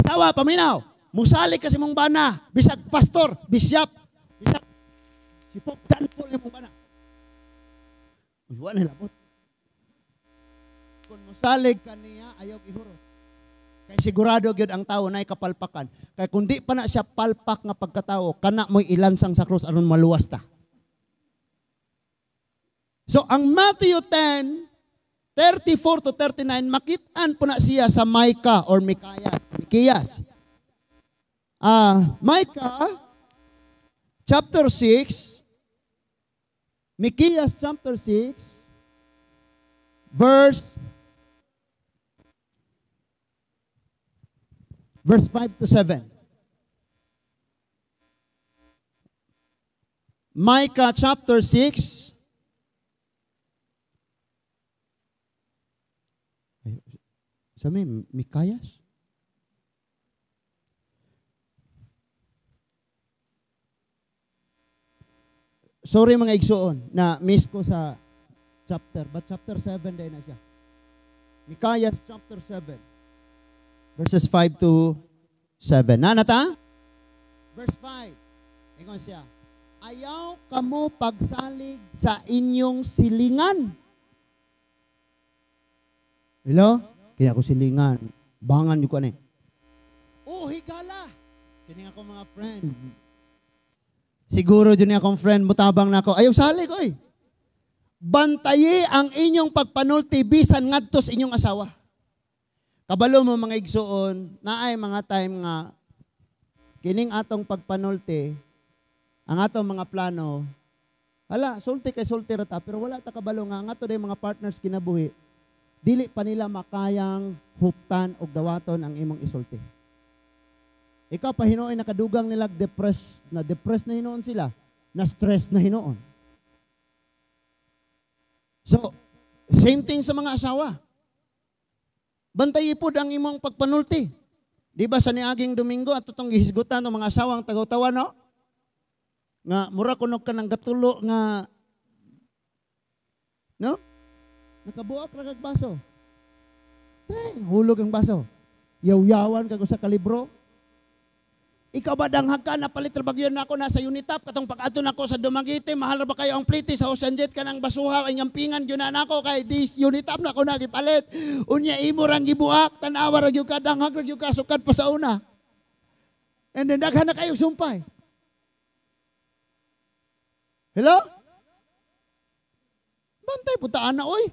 asawa, paminaw. Musali kasi mong bana. Bisag pastor, bisyap. Bisag sipok, tanpol mong bana. Uwa na labot. Kung musalig ka niya, ayaw ihuro. Kaya sigurado gyud ang tao na ikapalpakan. Kaya kung di pa na siya palpak nga pagkatao, kana mo ilansang sa cross, aron maluwas ta. So ang Matthew 10 34 to 39, makitaan po na siya sa Micah or Micaias. Micaias. Uh, ah, Micah, chapter 6, Micaias chapter 6, verse verse 5 to 7. Micah chapter 6, તમે Mikayas? Sorry mga igsuon na miss ko sa chapter, but chapter 7 din na siya. Mikayas chapter 7 verses 5 to 7. Nanata? Verse 5. Ingon siya. Ayaw kamo pagsalig sa inyong silingan. Hello? Hello? Kaya ako silingan. Bangan yung kani. Oh, higala. Kini ako mga friend. Mm-hmm. Siguro dyan akong friend, mutabang nako ako. Ayaw sali ko eh. bantayi ang inyong pagpanulti bisan ngadto sa inyong asawa. Kabalo mo mga igsuon, naay mga time nga kining atong pagpanulti, ang atong mga plano, hala, sulti kay sulti rata, pero wala ta kabalo nga, ang ato mga partners kinabuhi, dili pa nila makayang huptan og dawaton ang imong isulti. Ikaw pa hinoon nakadugang nila depress na depressed na hinoon sila, na stress na hinoon. So, same thing sa mga asawa. Bantay ipod ang imong pagpanulti. Di ba sa niaging Domingo at itong gihisgutan ng mga asawang tagawtawa, no? Nga mura kunog ka ng gatulo nga no? Nakabuak na kag baso. Dang, hulog ang baso. Yawyawan kag sa kalibro. Ikaw ba danghag ka na palit bagyon na ako nasa unitap katong pag-aton ako sa Dumaguete mahal ba kayo ang pliti sa Osanjet ka ng basuha ay yampingan gyud na nako kay this unitap na ako nagipalit. Unya imo rang gibuak tan-awa ra gyud ka danghag ra gyud ka sukad pa sa una. And then daghan na kayo sumpay. Hello? Bantay putaan ana oy.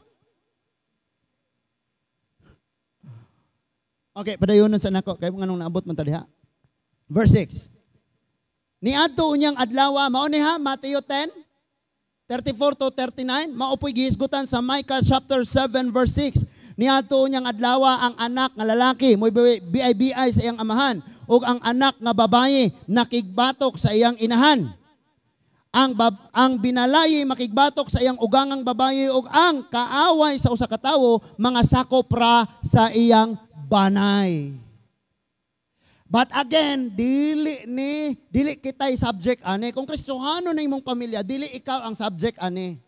Okay, padayonon sa nako kay nganong naabot man tadiha. Verse 6. Niadto unyang adlaw mao ha Mateo 10 34 to 39 maupoy gihisgutan sa Michael chapter 7 verse 6. Niadto unyang adlaw ang anak nga lalaki mo BIBI sa iyang amahan ug ang anak nga babaye nakigbatok sa iyang inahan. Ang bab, ang binalay, makigbatok sa iyang ugangang babaye ug ang kaaway sa usa ka tawo mga sakop ra sa iyang panay. But again, dili ni dili kitay subject ani. Kung Kristohano na imong pamilya, dili ikaw ang subject ani.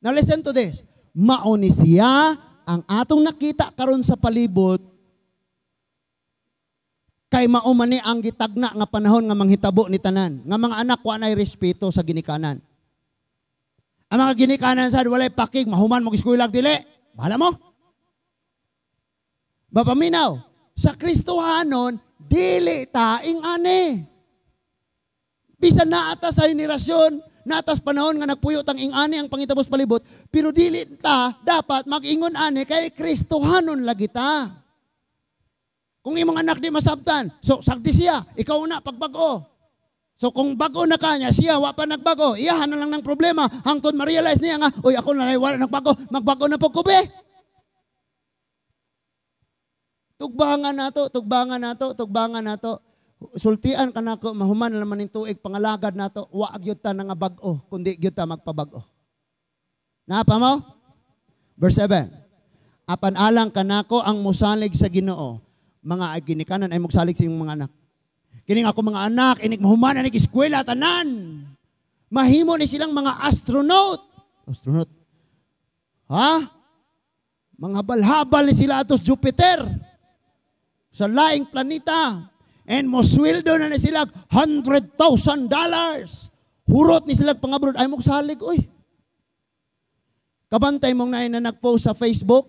Now listen to this. Mao ni siya ang atong nakita karon sa palibot kay mao man ni ang gitagna nga panahon nga manghitabo ni tanan nga mga anak wa nay respeto sa ginikanan. Ang mga ginikanan sad walay paking mahuman mo giskulag dili. Bahala mo. Bapaminaw, sa Kristohanon, dili taing ani. Bisan na atas sa henerasyon, na atas panahon nga nagpuyot ang ingani ang pangitabos palibot, pero dili ta dapat magingon ani kay Kristohanon lagi ta. Kung imong anak di masabtan, so sagdi siya, ikaw na pagbag-o. So kung bago na kanya, siya wa pa nagbago, iyahan na lang ng problema. Hangtod ma-realize niya nga, uy ako na wala nagbago, magbago na po ko be. Tugbangan nato, tugbangan nato, tugbangan nato. Sultian ka nako, mahuman naman ng tuig pangalagad nato, waag yun ta nga bago, kundi yun ta magpabago. Napa mo? Verse 7. Apan alang kanako ang musalig sa Ginoo, mga aginikanan ay magsalig sa iyong mga anak. Kining ako mga anak, inig mahuman na eskwela tanan. Mahimo ni silang mga astronaut. Astronaut. Ha? Mga habal ni sila atos Jupiter sa laing planeta. And mosweldo na na sila, $100,000. Hurot ni sila pangabrod. Ay mo salig, uy. Kabantay mong naay na nag-post sa Facebook.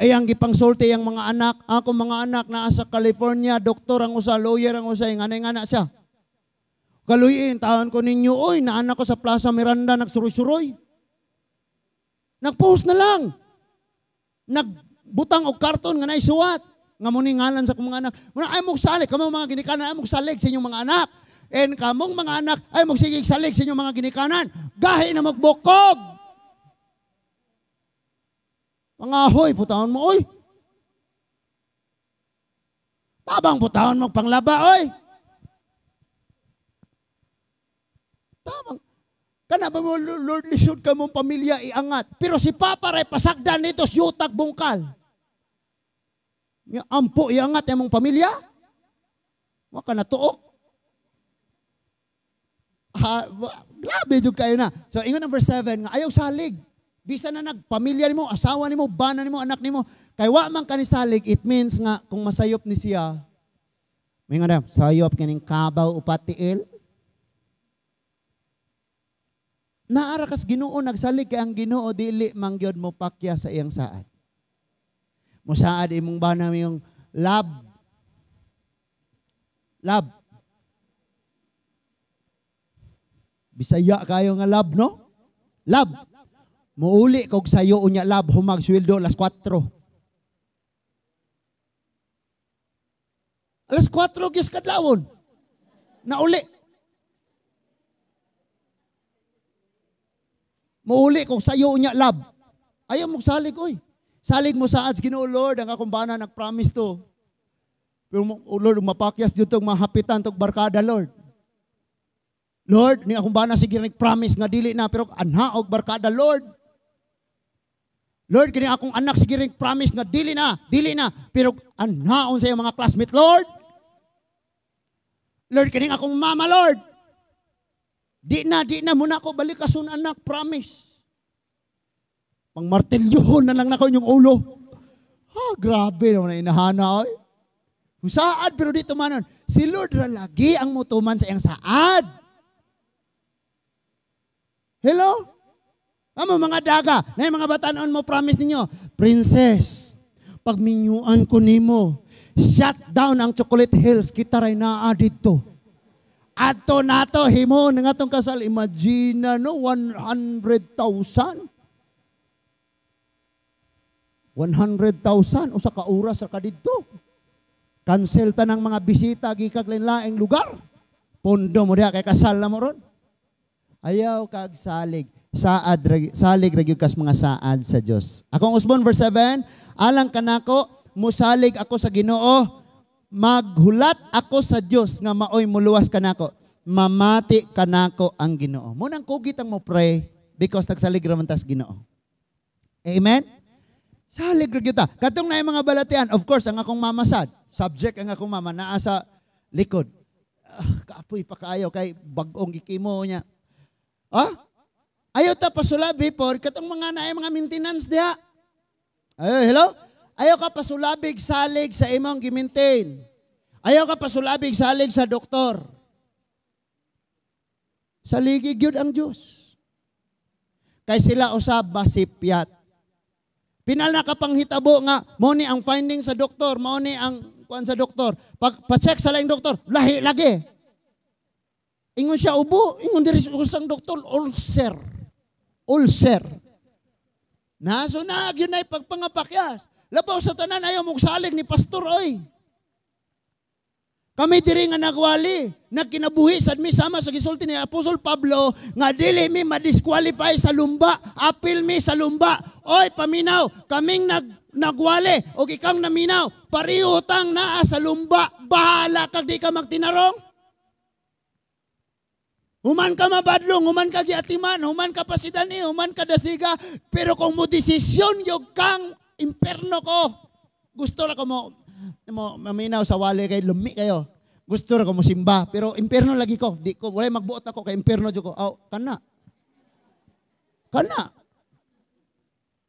Ay ang gipangsulti ang mga anak. Ako mga anak na sa California, doktor ang usa, lawyer ang usa, nganay nga anak siya. Kaluyin, tahan ko ninyo, oy, na anak ko sa Plaza Miranda, nagsuroy-suroy. Nagpost na lang. Nagbutang og karton nga naisuwat nga mo ningalan sa kong mga anak. Muna ay mong salig, kamong mga ginikanan, ay mong salig sa inyong mga anak. And kamong mga anak, ay mong sigig salig sa inyong mga ginikanan. Gahi na magbukog. Mga hoy, putahon mo, oy. Tabang putahon mo panglaba, oy. Tabang. Kana ba mo, Lord, lisod ka mong pamilya iangat. Pero si Papa Ray, pasagdan nito, siyutag bungkal. Nga Ampo iangat imong pamilya? Wa ka natuok. Ha, grabe jud kayo na. So ingon number 7 nga ayaw salig. Bisan na nagpamilya nimo, asawa nimo, bana nimo, anak nimo, kay wa man kani salig, it means nga kung masayop ni siya, may nga na, sayop kining kabaw upatiil. Naara kas Ginoo nagsalig kay ang Ginoo dili mangyod mo pakya sa iyang saad. Musaad imong ba na yung love. Love. Bisaya kayo nga love, no? Love. Muuli kog sayo unya love humag sweldo alas 4. Alas 4 gyud kadlawon. Nauli. Muuli kog sayo unya love. Ayaw mo salig oy. Salig mo sa ads, Ginoo Lord, ang akong bana nag-promise to. Pero oh Lord, mapakyas dito tong mahapitan tong barkada Lord. Lord, ni akong bana sige nag-promise nga dili na pero anha og barkada Lord. Lord, kini akong anak sige promise nga dili na, dili na pero anhaon sa mga classmate Lord. Lord, kini akong mama Lord. Di na, di na muna ko balik kasun anak promise. Pang martilyohon na lang nako inyong ulo. Ha, oh, grabe naman na inahana. Oy. Husaad, pero dito manon. Si Lord ra lagi ang mutuman sa iyang saad. Hello? Amo mga daga, na mga batanon mo promise ninyo, princess, pagminyuan ko nimo, shut down ang Chocolate Hills, kita ray naa dito. Ato nato himo ng atong kasal, imagine no 100,000 100,000 o sa kauras ra kadidto. Cancel ta ng mga bisita gikag lain-laing lugar. Pondo mo diha kay kasal na mo ron. Ayaw kag salig. Saad salig ra mga saad sa Dios. Akong usbon verse 7, alang kanako musalig ako sa Ginoo maghulat ako sa Dios nga maoy muluwas kanako. Mamati kanako ang Ginoo. Munang kugit ang mo pray because nagsalig ra man tas Ginoo. Amen. Salig kita. Katong naay mga balatian, of course, ang akong mamasad. Subject ang akong mama, naa sa likod. Uh, kaapoy pa kaayo kay bagong gikimo niya. Ha? Ah? Ayaw ta pasulabi por katong mga naay mga maintenance diha. Ay, hello? Ayaw ka pasulabig salig sa imong gimaintain. Ayaw ka pasulabig salig sa doktor. Saligi gyud ang Dios. Kay sila usab masipyat Pinal na kapang hitabo nga, mo ni ang finding sa doktor, mo ni ang kuan sa doktor. Pag pa-check sa lang doktor, lahi lagi. Ingon siya ubo, ingon diri usang doktor, ulcer. Ulcer. Na so na gyud nay pagpangapakyas. Labaw sa tanan ayo mong salig ni pastor oy. Kami diri nga nagwali, nagkinabuhi sad mi sama sa gisulti ni Apostol Pablo nga dili mi ma-disqualify sa lumba, apil mi sa lumba. Oy, paminaw, kaming nag nagwali o ikang naminaw, pareho parihutang naa sa lumba, bahala kag di ka magtinarong. Human ka mabadlong, human ka giatiman, human ka pasidani, eh, human ka dasiga, pero kung mo desisyon yung kang imperno ko, gusto ra ko mo mo maminaw sa wale kay lumi kayo. Gusto ko mo simba pero impierno lagi ko. Di ko wala magbuot ako kay impierno jud ko. Aw, oh, kana. Kana.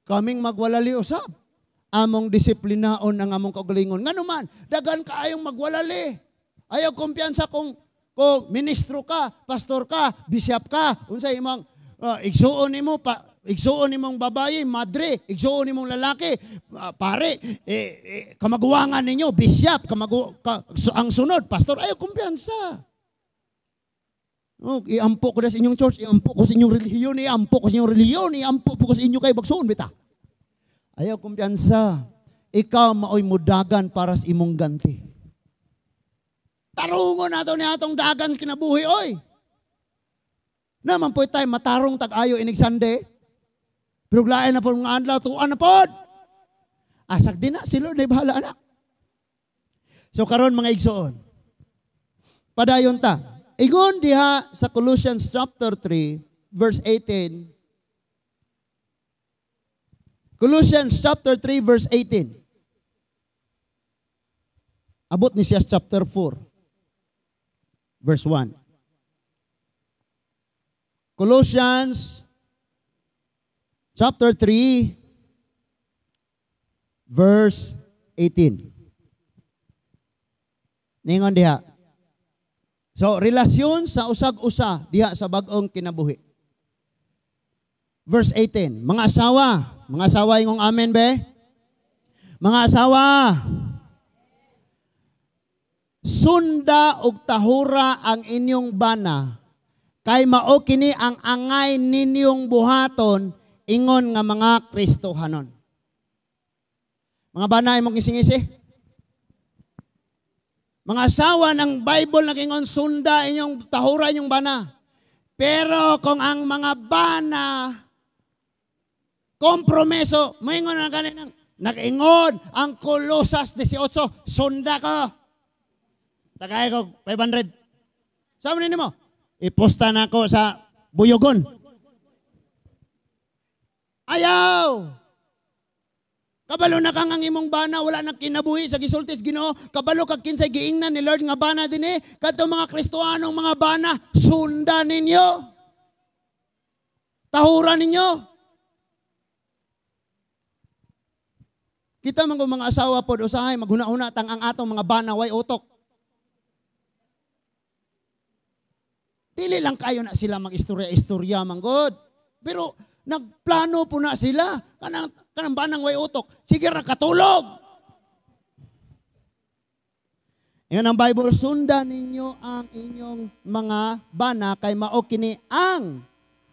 Kaming magwalali usab. Among disiplinaon ang among kaugalingon. Ngano man, dagan ka kaayong magwalali. Ayaw kumpiyansa kung kung ministro ka, pastor ka, bishop ka, unsay imong uh, igsuon nimo pa igsuon nimong babae, madre, igsuon nimong lalaki, uh, pare, eh, eh, kamaguwangan ninyo, bisyap, kamagu ka, so, ang sunod, pastor, ayaw kumpiyansa. No, oh, iampo ko na sa inyong church, iampo ko sa inyong relihiyon, iampo ko sa inyong relihiyon, iampo ko sa inyo kay bagsuon, bita. Ayaw kumpiyansa. Ikaw maoy mudagan para sa imong ganti. Tarungon na ni atong dagan kinabuhi, oy. Naman po tayo matarong tag-ayo inig Sunday. Piruglain na po mga adlaw, tuan na po. Asag din na si Lord, ay bahala anak. So karon mga igsoon, padayon ta. Igon diha sa Colossians chapter 3, verse 18. Colossians chapter 3, verse 18. Abot ni siya chapter 4, verse 1. Colossians chapter 3, verse 18. Ningon diha. So, relasyon sa usag-usa diha sa bag-ong kinabuhi. Verse 18, mga asawa, mga asawa ingong amen be? Mga asawa, sunda og tahura ang inyong bana kay mao kini ang angay ninyong buhaton ingon nga mga Kristohanon. Mga bana, imong kisingisi. Mga asawa ng Bible na ingon sunda inyong tahura inyong bana. Pero kung ang mga bana kompromiso, maingon na kaninang nag-ingon ang Kolosas 18, sunda ko. Tagay ko 500. Saan mo mo? Iposta na ako sa Buyogon. Ayaw! Kabalo na kang ang imong bana, wala na kinabuhi sa gisultis Ginoo. Kabalo kag kinsay giingnan ni Lord nga bana dinhi, eh. kadto mga Kristoanong mga bana, sundan ninyo. Tahuran ninyo. Kita man mga asawa pod usahay maghuna-huna tang ang atong mga bana way utok. Dili lang kayo na sila mag istorya man god. Pero Nagplano po na sila. Kanang, kanang banang way utok. Sige ra katulog. Ngayon ang Bible, sundan ninyo ang inyong mga bana kay mao kini ang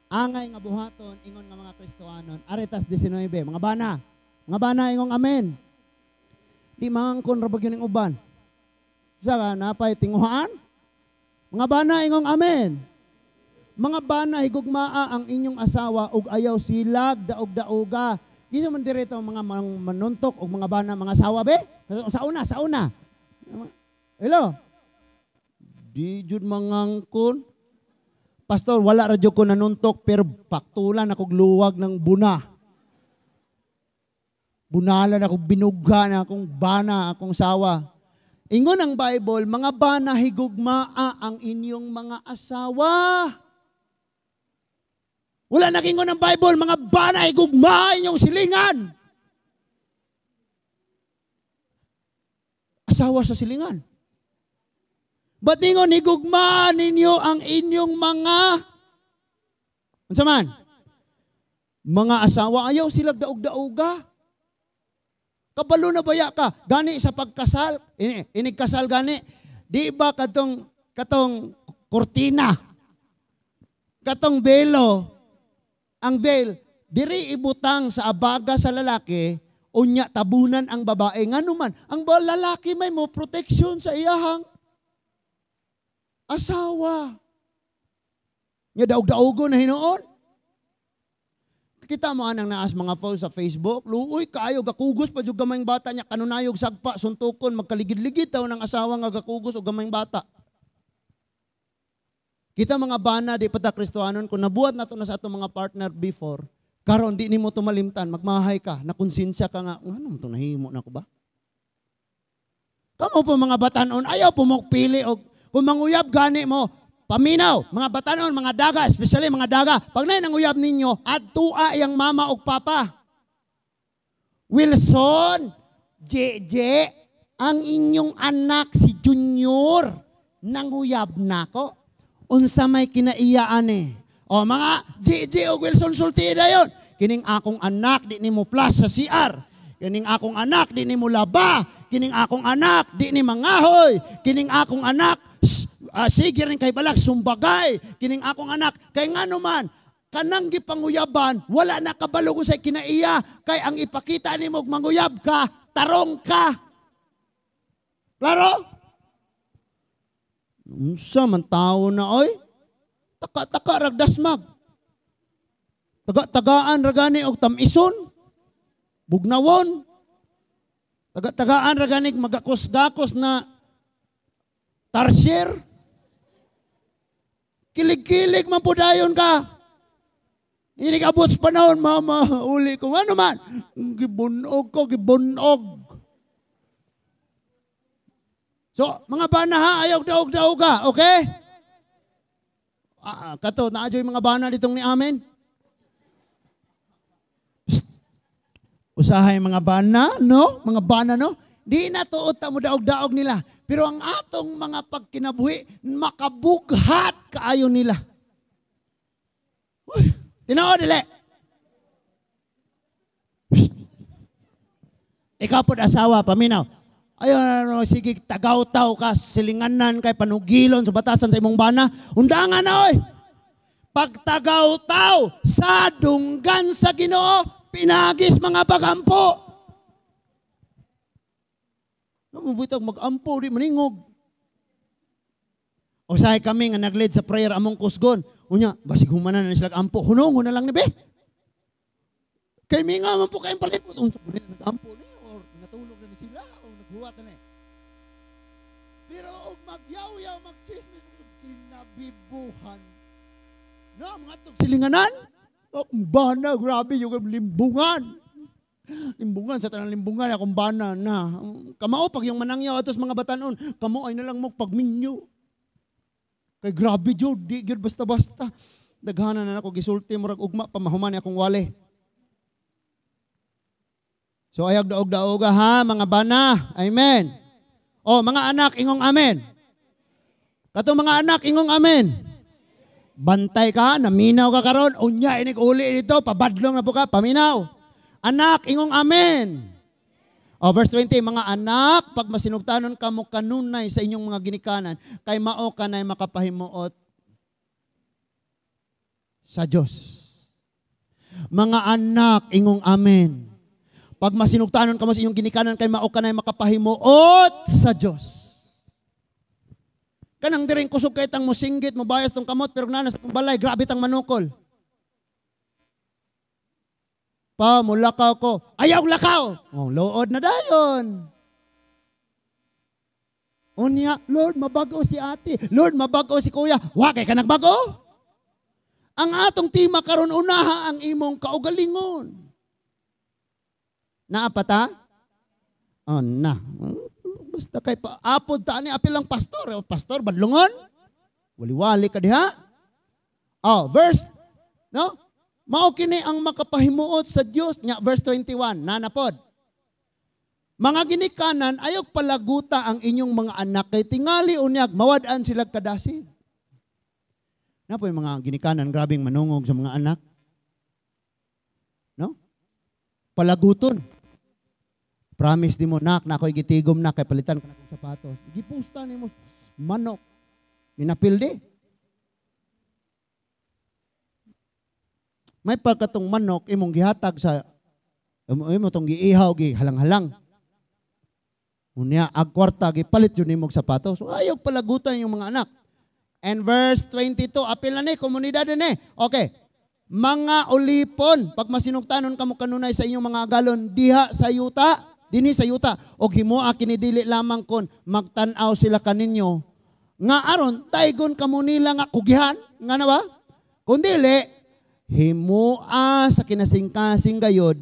angay nga buhaton ingon nga mga Kristohanon. Aretas 19, mga bana. Mga bana ingong amen. Di mangkon ra bagyo ning uban. Sa na pay tinguhan. Mga bana ingong amen. Mga bana, higugmaa ang inyong asawa ug ayaw silag, daog-daoga. Di man direto ang mga manuntok ug mga bana, mga asawa, be? Sa una, sa una. Hello? Di jud mangangkon. Pastor, wala radyo ko nanuntok pero paktulan ako luwag ng buna. Bunalan ako, binugha na akong bana, akong sawa. Ingon ang Bible, mga bana higugmaa ang inyong mga asawa. Wala nagingon ng Bible, mga banay, gugmahin inyong silingan. Asawa sa silingan. Ba't ningon, higugmaan ninyo ang inyong mga Unsa man? Mga asawa, ayaw sila daog-daoga. Kabalo na baya ka, gani sa pagkasal, in, inigkasal gani. Di ba katong, katong kurtina? katong belo, ang veil, diri ibutang sa abaga sa lalaki, unya tabunan ang babae. Nga naman, ang lalaki may mo protection sa iyahang asawa. Nga daog-daogo na hinoon. Kita mo anang naas mga followers sa Facebook, luoy kayo, gakugos pa yung gamayng bata niya, kanunayog sagpa, suntukon, magkaligid-ligid daw ng asawa nga gakugos o gamayng bata. Kita mga bana, di pata Kristohanon, kung nabuhat na to na sa atong mga partner before, karon di nimo malimtan, magmahay ka, nakonsensya ka nga, ano to nahimo na ko ba? Kamo po mga batanon, ayaw po mo pili og kung manguyab gani mo, paminaw, mga batanon, mga daga, especially mga daga, pag nay nanguyab ninyo, at tua yang mama og papa. Wilson, JJ, ang inyong anak si Junior, nanguyab na ko unsa may kinaiya ani. Eh. O mga JJ o Wilson sulti dayon. Kining akong anak di nimo plus sa CR. Kining akong anak di nimo laba. Kining akong anak di ni mangahoy. Kining akong anak uh, sige rin kay balak sumbagay. Kining akong anak kay ngano man kanang gipanguyaban wala na kabalo sa kinaiya kay ang ipakita nimo manguyab ka tarong ka. Klaro? Unsa man tao na oy? Taka-taka ragdasmag. Taga-tagaan ragani og tamison. Bugnawon. Taga-tagaan ragani magakos gakos na tarsier. Kilig-kilig man po dayon ka. Inig abot sa panahon, mama, uli ko. Ano man? Gibunog ko, gibunog. So, mga bana ha, ayaw daog daog ka, okay? Ah, ah kato, na yung mga bana ditong ni amen. Usahay mga bana, no? Mga bana, no? Di na tuot mo daog-daog nila. Pero ang atong mga pagkinabuhi, makabughat kaayo nila. Uy, tinao dili. Ikaw po asawa, paminaw. Ayon, ano, sige, tagaw-taw ka, silinganan kay panugilon sa batasan sa imong bana. Undangan na, oy! Pagtagaw-taw sa dunggan sa ginoo, pinagis mga pagampo. Mabutag mag-ampo, di maningog. Usahay kami nga nag-lead sa prayer among kusgon. Unya, basig humanan na sila ampo. Hunong, na lang ni be. Kay minga man po kayong palit. Unsa po ampo ni buhat na eh. Pero og magyaw-yaw, magchismis, kinabibuhan na mga tugsilinganan. O kung bana, grabe yung limbungan. Limbungan, sa tanang limbungan, akong bana na. Kamao, pag yung manangyaw, atos mga batanon, kamo ay nalang mo pagminyo. Kay grabe, Jod, di, basta-basta. Daghanan na ako, gisulti, murag ugma, pamahuman akong wale. So ayag daog-daoga ha, mga bana. Amen. O, oh, mga anak, ingong amen. Kato mga anak, ingong amen. Bantay ka, naminaw ka karon, unya inig uli dito, pabadlong na po ka, paminaw. Anak, ingong amen. O, oh, verse 20, mga anak, pag masinugtanon ka mo kanunay sa inyong mga ginikanan, kay mao ka na'y makapahimuot sa Diyos. Mga anak, ingong amen. Pag masinugtanon ka mo sa inyong ginikanan kay mao kanay makapahimuot sa Dios. Kanang diring kusog kay tang musinggit mo bayas tong kamot pero nanas tong balay grabe tang manukol. Pa mo lakaw ko. Ayaw lakaw. Oh, lood na dayon. Unya, Lord, mabago si ate. Lord, mabago si kuya. Wa kay ka nagbago. Ang atong tima karon unaha ang imong kaugalingon. Naapata? Oh, na. Basta kay paapod ta ani apil lang pastor. O, eh, pastor, badlungon? Waliwali ka diha? Oh, verse, no? Mao kini ang makapahimuot sa Dios nya verse 21 nanapod. Mga ginikanan ayok palaguta ang inyong mga anak kay tingali unyag mawad-an sila kadasid. Napoy mga ginikanan grabing manungog sa mga anak. No? Palaguton. Promise di mo, nak, na ako gitigom na, kay palitan ko na akong sapatos. Gipusta ni mo, manok. Minapildi. May pagkatong manok, imong gihatag sa, imo tong giihaw, gihalang-halang. Unya, ag kwarta, gipalit yun imong sapatos. ayaw palagutan yung mga anak. And verse 22, apil na ni, komunidad ni. Okay, mga ulipon, pag masinugtanon kamo kanunay sa inyong mga galon, diha sa yuta, Dini sa yuta, og himoa kinidili lamang kon magtan-aw sila kaninyo. Nga aron taygon kamo nila nga kugihan, nga na ba? dili himoa sa kinasingkasing gayod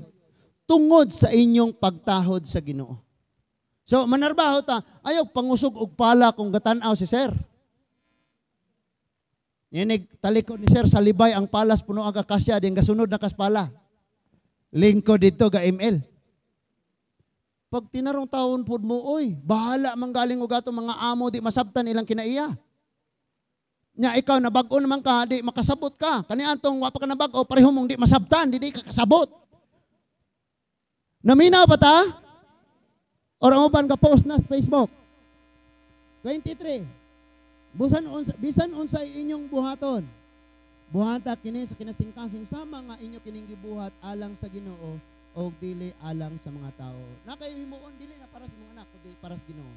tungod sa inyong pagtahod sa Ginoo. So manarbaho ta, ayaw pangusog og pala kung gatan-aw si sir. Ninig talikod ni sir sa libay ang palas puno ang kakasya din gasunod na kaspala. Linko dito ga ML. Pag tinarong taon po mo, oy, bahala manggaling o gato mga amo, di masabtan ilang kinaiya. Nya ikaw na bag-o naman ka, di makasabot ka. Kani antong wapa ka na bag-o, pareho mong di masabtan, di di kakasabot. Naminaw pa ta? Or upan ka post na sa Facebook. 23. Busan unsa, bisan unsa inyong buhaton. Buhata kini sa kinasingkasing sama nga inyo kining gibuhat alang sa Ginoo o dili alang sa mga tao. Na kayo himuon oh, dili na para sa imong anak kundi para sa Ginoo.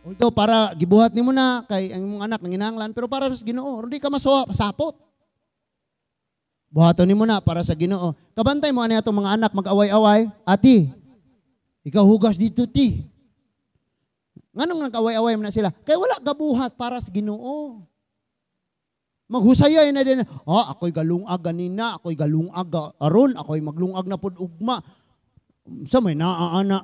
Although para gibuhat nimo na kay ang imong anak nanginahanglan pero para sa Ginoo, hindi ka masuwa pasapot. Buhaton nimo na para sa Ginoo. Kabantay mo ani atong mga anak mag-away-away, ati. Ikaw hugas dito ti. Nganong nag-away-away man na sila? Kay wala gabuhat para sa Ginoo. Maghusayan na din, ah, ako'y galungag ganina, ako'y galungag aron, ako'y maglungag na pud ugma. Sa may naaana.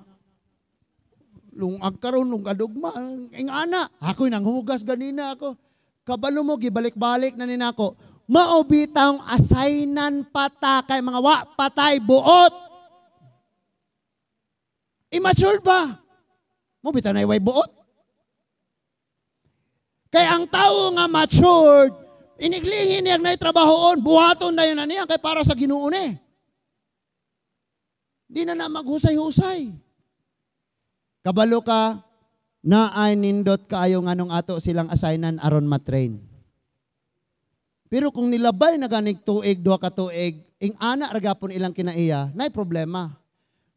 Lungag karon, lungag ugma, ing ana. Ako'y nanghugas ganina ako. Kabalo mo, gibalik-balik na ninako. Maubitang asainan pata kay mga wa patay buot. Immature ba? Mo bitaw na iway buot. Kay ang tao nga matured, Iniglingi niya na trabahoon, buhaton na yun na niya, kay para sa ginoon eh. Di na na maghusay-husay. Kabalo ka, na ay nindot kaayo nganong ato silang asaynan aron matrain. Pero kung nilabay na ganig tuig, duha ka tuig, ing ana ragapon ilang kinaiya, nay problema.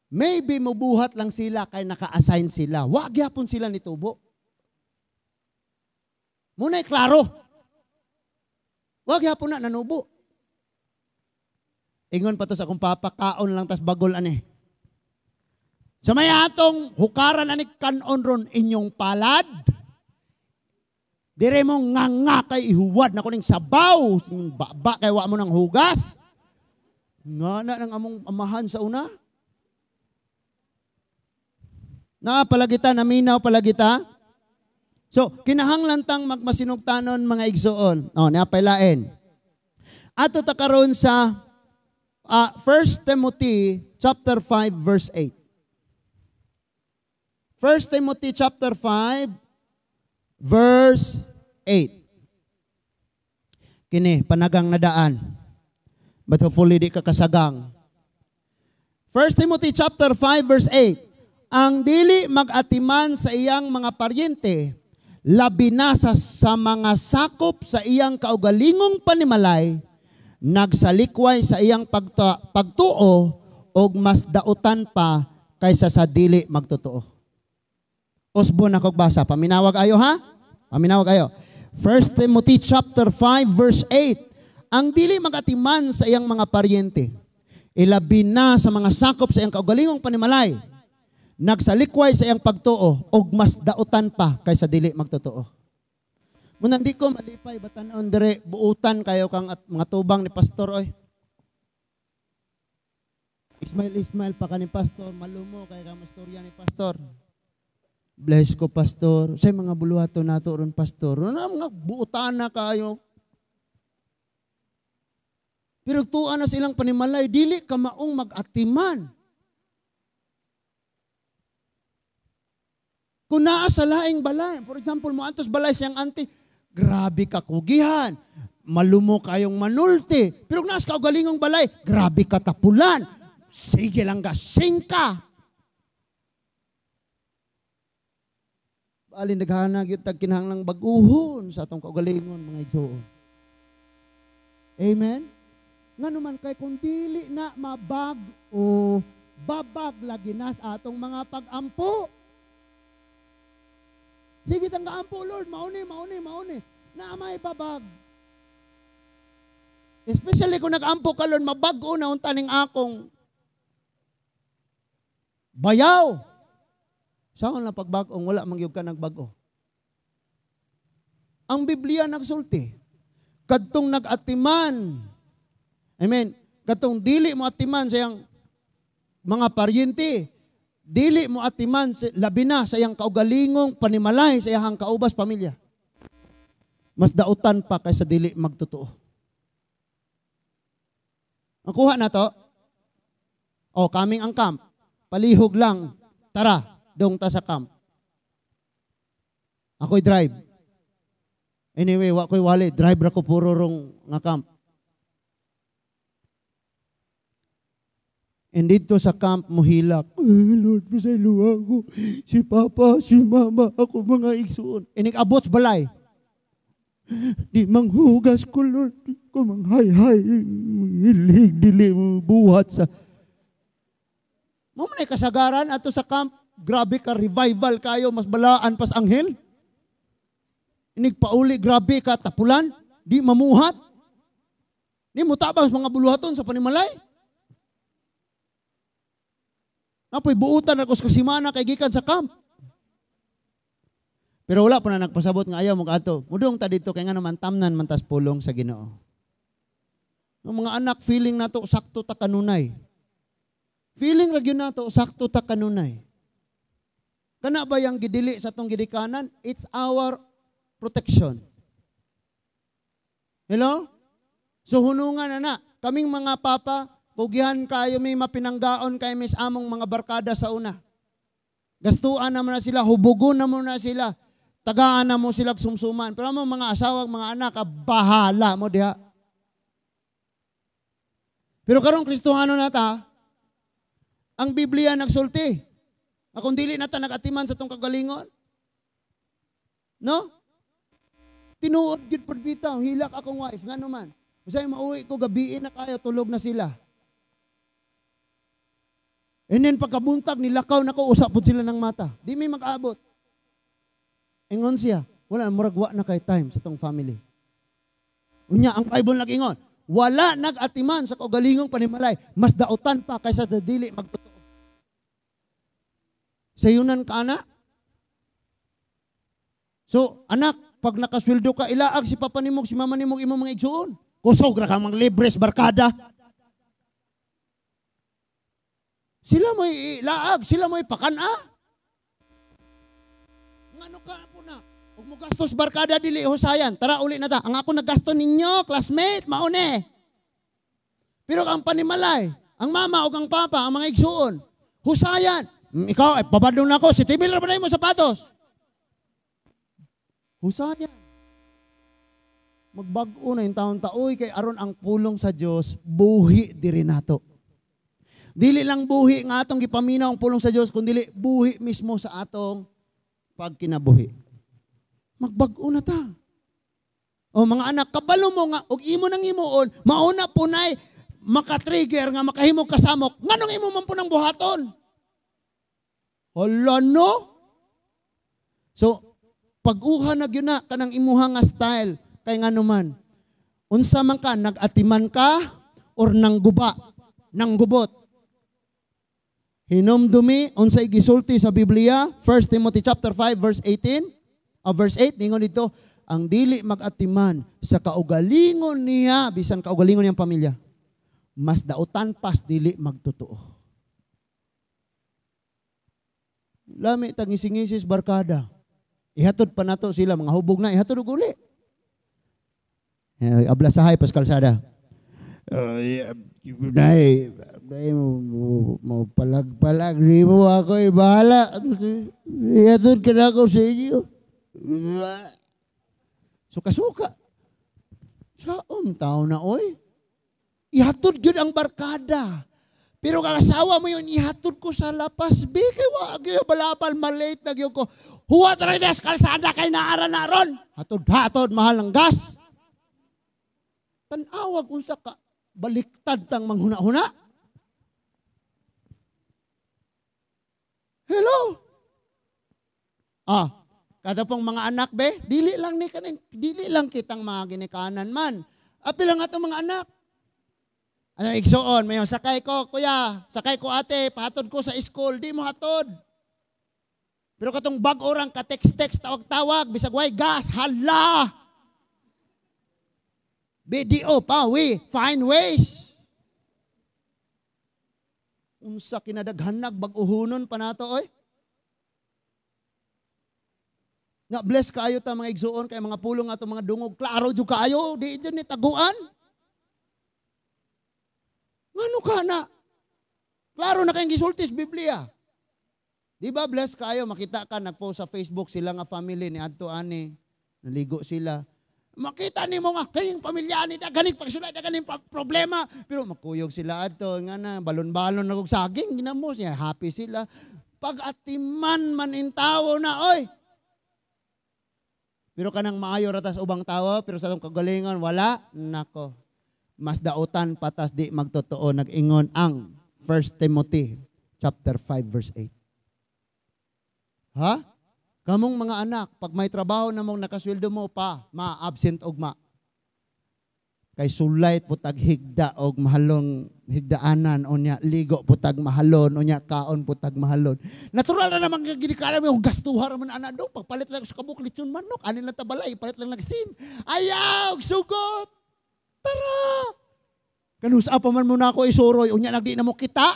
Maybe mubuhat lang sila kay naka-assign sila. Wa gyapon sila ni tubo. Muna'y klaro. Wag hapon na, nanubo. Ingon pa to sa akong papa, lang tas bagol ane. Sa may atong hukaran ani kanon ron inyong palad, dire mo nga nga kay ihuwad na kuning sabaw, baba kay wa mo ng hugas. Nga na ng among amahan sa una. Na palagita, naminaw palagita. So, kinahanglan magmasinugtanon mga igsoon. O, oh, napailain. At takaroon sa uh, ah, 1 Timothy chapter 5 verse 8. 1 Timothy chapter 5 verse 8. Kini panagang nadaan. But hopefully di ka kasagang. 1 Timothy chapter 5 verse 8. Ang dili magatiman sa iyang mga paryente labi na sa, sa mga sakop sa iyang kaugalingong panimalay, nagsalikway sa iyang pagta, pagtuo og mas dautan pa kaysa sa dili magtotoo. Usbo na kog basa, paminawag ayo ha? Paminawag ayo. 1 Timothy chapter 5 verse 8. Ang dili magatiman sa iyang mga paryente, ilabi na sa mga sakop sa iyang kaugalingong panimalay nagsalikway sa iyang pagtuo og mas dautan pa kaysa dili magtotoo. Muna di ko malipay batan-on dire buutan kayo kang at mga tubang ni pastor oy. Ismail Ismail pa ka ni pastor malumo kay ka mastorya ni pastor. Bless ko pastor. Say mga buluhato nato ron pastor. Ron ano, mga buutan na kayo. Pero tuan na silang panimalay dili ka maong mag-atiman Kung naa sa laing balay, for example, mo antos balay siyang anti, grabe ka kugihan, malumo kayong manulti. Pero kung naas ka galingong balay, grabe ka tapulan, sige lang ga, singka. Alin naghana gyud tag kinahanglang baguhon sa atong kaugalingon mga Diyos. Amen. Ngano man kay kung dili na mabag o babag lagi nas atong mga pagampo. Sige ang gaampo, Lord. Mauni, mauni, mauni. Na amay babag. Especially kung nagampo ka, Lord, mabago na ang taning akong bayaw. Saan na pagbagong wala mangyog ka nagbago? Ang Biblia nagsulti. Kadtong nagatiman. Amen. Kadtong dili mo atiman sa mga paryente dili mo atiman labi na sa iyang kaugalingong panimalay sa iyang kaubas pamilya. Mas dautan pa kaysa dili magtotoo. Ang na to, o oh, kaming ang camp, palihog lang, tara, dong ta sa camp. Ako'y drive. Anyway, wa ko'y wali, Driver ra ko puro rong nga camp. And dito sa camp mo hilak, oh, Lord, bisay luha ko. Si Papa, si Mama, ako mga igsoon. Inikabot balay. Di manghugas ko, Lord. ko manghay-hay. Hilig, dili, buhat sa... Mamunay kasagaran ato sa camp. Grabe ka, revival kayo. Mas balaan pas anghel. Inigpauli, grabe ka, tapulan. Di mamuhat. Ni mutabang sa mga buluhaton sa panimalay. Napoy buutan na sa kasimana kay gikan sa camp. Pero wala po na nagpasabot nga ayaw mo kato. Mudong ta dito kay nga naman tamnan man tas pulong sa Ginoo. Ng mga anak feeling nato sakto ta kanunay. Feeling ra gyud nato sakto ta kanunay. Kana ba yang gidili sa tong gidikanan? It's our protection. Hello? So hunungan na na. Kaming mga papa, Kugyahan kayo may mapinanggaon kay mis among mga barkada sa una. Gastuan na mo na sila, hubugon na mo na sila, tagaan na mo sila sumsuman. Pero among mga asawa, mga anak, ah, bahala mo diha. Pero karong Kristohano na ta, ang Biblia nagsulti. Akong dili na ta nagatiman sa tong kagalingon. No? Tinuod gid pud bitaw hilak akong wife nganuman. man. Usay mauwi ko gabi na kayo tulog na sila. And then pagkabuntag nilakaw na kausap po sila ng mata. Di may makaabot. Ingon siya, wala muragwa na kay time sa tong family. Unya ang Bible nag-ingon, wala nagatiman sa kaugalingong panimalay, mas dautan pa kaysa sa dadili magtotoo. Sayunan ka ana. So, anak, pag nakasweldo ka, ilaag si papa nimog, si mama nimog, imong mga igsuon. Kusog ra ka mga libres, barkada. Sila mo ilaag, sila mo ipakana. Ang ano ka po na, huwag mo gastos barkada dili husayan. Tara uli na ta. Ang ako nagasto ninyo, classmate, maone. Pero ang panimalay, ang mama o ang papa, ang mga igsuon, husayan. Mm, ikaw, ay eh, babadong na ako, si Timil na mo sapatos. Husayan. Magbago na yung taon taoy kay aron ang pulong sa Dios buhi diri nato. Dili lang buhi nga atong gipaminaw ang pulong sa Dios kundi buhi mismo sa atong pagkinabuhi. Magbag-o na ta. O mga anak, kabalo mo nga, og imo nang imuon, mauna punay maka-trigger nga makahimo kasamok, nganong imo man po ng buhaton? Hala no? So, pag-uha na yun na, kanang imuha nga style, kay nga naman, unsa man ka, nagatiman ka, or nang guba, nang gubot. Hinumdumi unsay gisulti sa Biblia, 1 Timothy chapter 5 verse 18, uh, ah, verse 8 ningon dito, ang dili magatiman sa kaugalingon niya bisan kaugalingon niyang pamilya mas daotan pas dili magtotoo lami tang isingisis barkada ihatod pa nato sila mga hubog na ihatod og uli eh, abla sa sahay pas kalsada uh, nay day mo, mo palag-palag, di ako ibahala. Iyatod ka na ako sa inyo. Oh. Suka-suka. Saon tao na, oy? Ihatod yun ang barkada. Pero kakasawa mo yun, ihatud ko sa lapas. Bigay wa, agyo balapal, malate na ko. Huwa tres, kalsada kay naara na ron. Hatod-hatod, mahal ng gas. tan-awag unsa ka, baliktad tang manghuna-huna. Hello? Ah, kada pong mga anak be, dili lang ni kaning dili lang kitang mga ginikanan man. Api lang ato mga anak. Ano igsuon, mayo sakay ko kuya, sakay ko ate, patod ko sa school, di mo hatod. Pero katong bag orang ka text-text tawag-tawag, bisag way gas, hala. BDO, pawi, find ways unsa kinadaghanag bag-uhunon pa nato oy. Nga bless kaayo ta mga igsuon kay mga pulong ato mga dungog klaro jud kaayo di jud ni taguan. Ngano ka na? Klaro na kayong gisultis Biblia. Di ba bless kaayo makita ka nagpo sa Facebook sila nga family ni adto ani naligo sila makita ni mga nga, pamilya ni daganing pagsulay, daganing problema. Pero makuyog sila ato, nga na, balon-balon na kong saging, ginamo siya, happy sila. Pag atiman man in tao na, oy! Pero kanang maayo ratas ubang tawo pero sa itong kagalingon, wala, nako. Mas daotan patas di magtotoo, nag-ingon ang 1 Timothy chapter 5 verse 8. Ha? Kamong mga anak, pag may trabaho na mong nakasweldo mo pa, ma-absent og ma. Kay sulayt po tag higda og mahalong higdaanan o niya ligo po tag mahalon o niya kaon po tag mahalon. Natural na naman ginikalam yung oh, gastuhar man ana do pagpalit lang sa kabuklit yung manok, anin na tabalay, palit lang nagsin. Ayaw, sugot. Tara. Kanus apa man muna ako isuroy, unya nagdi na mo kita.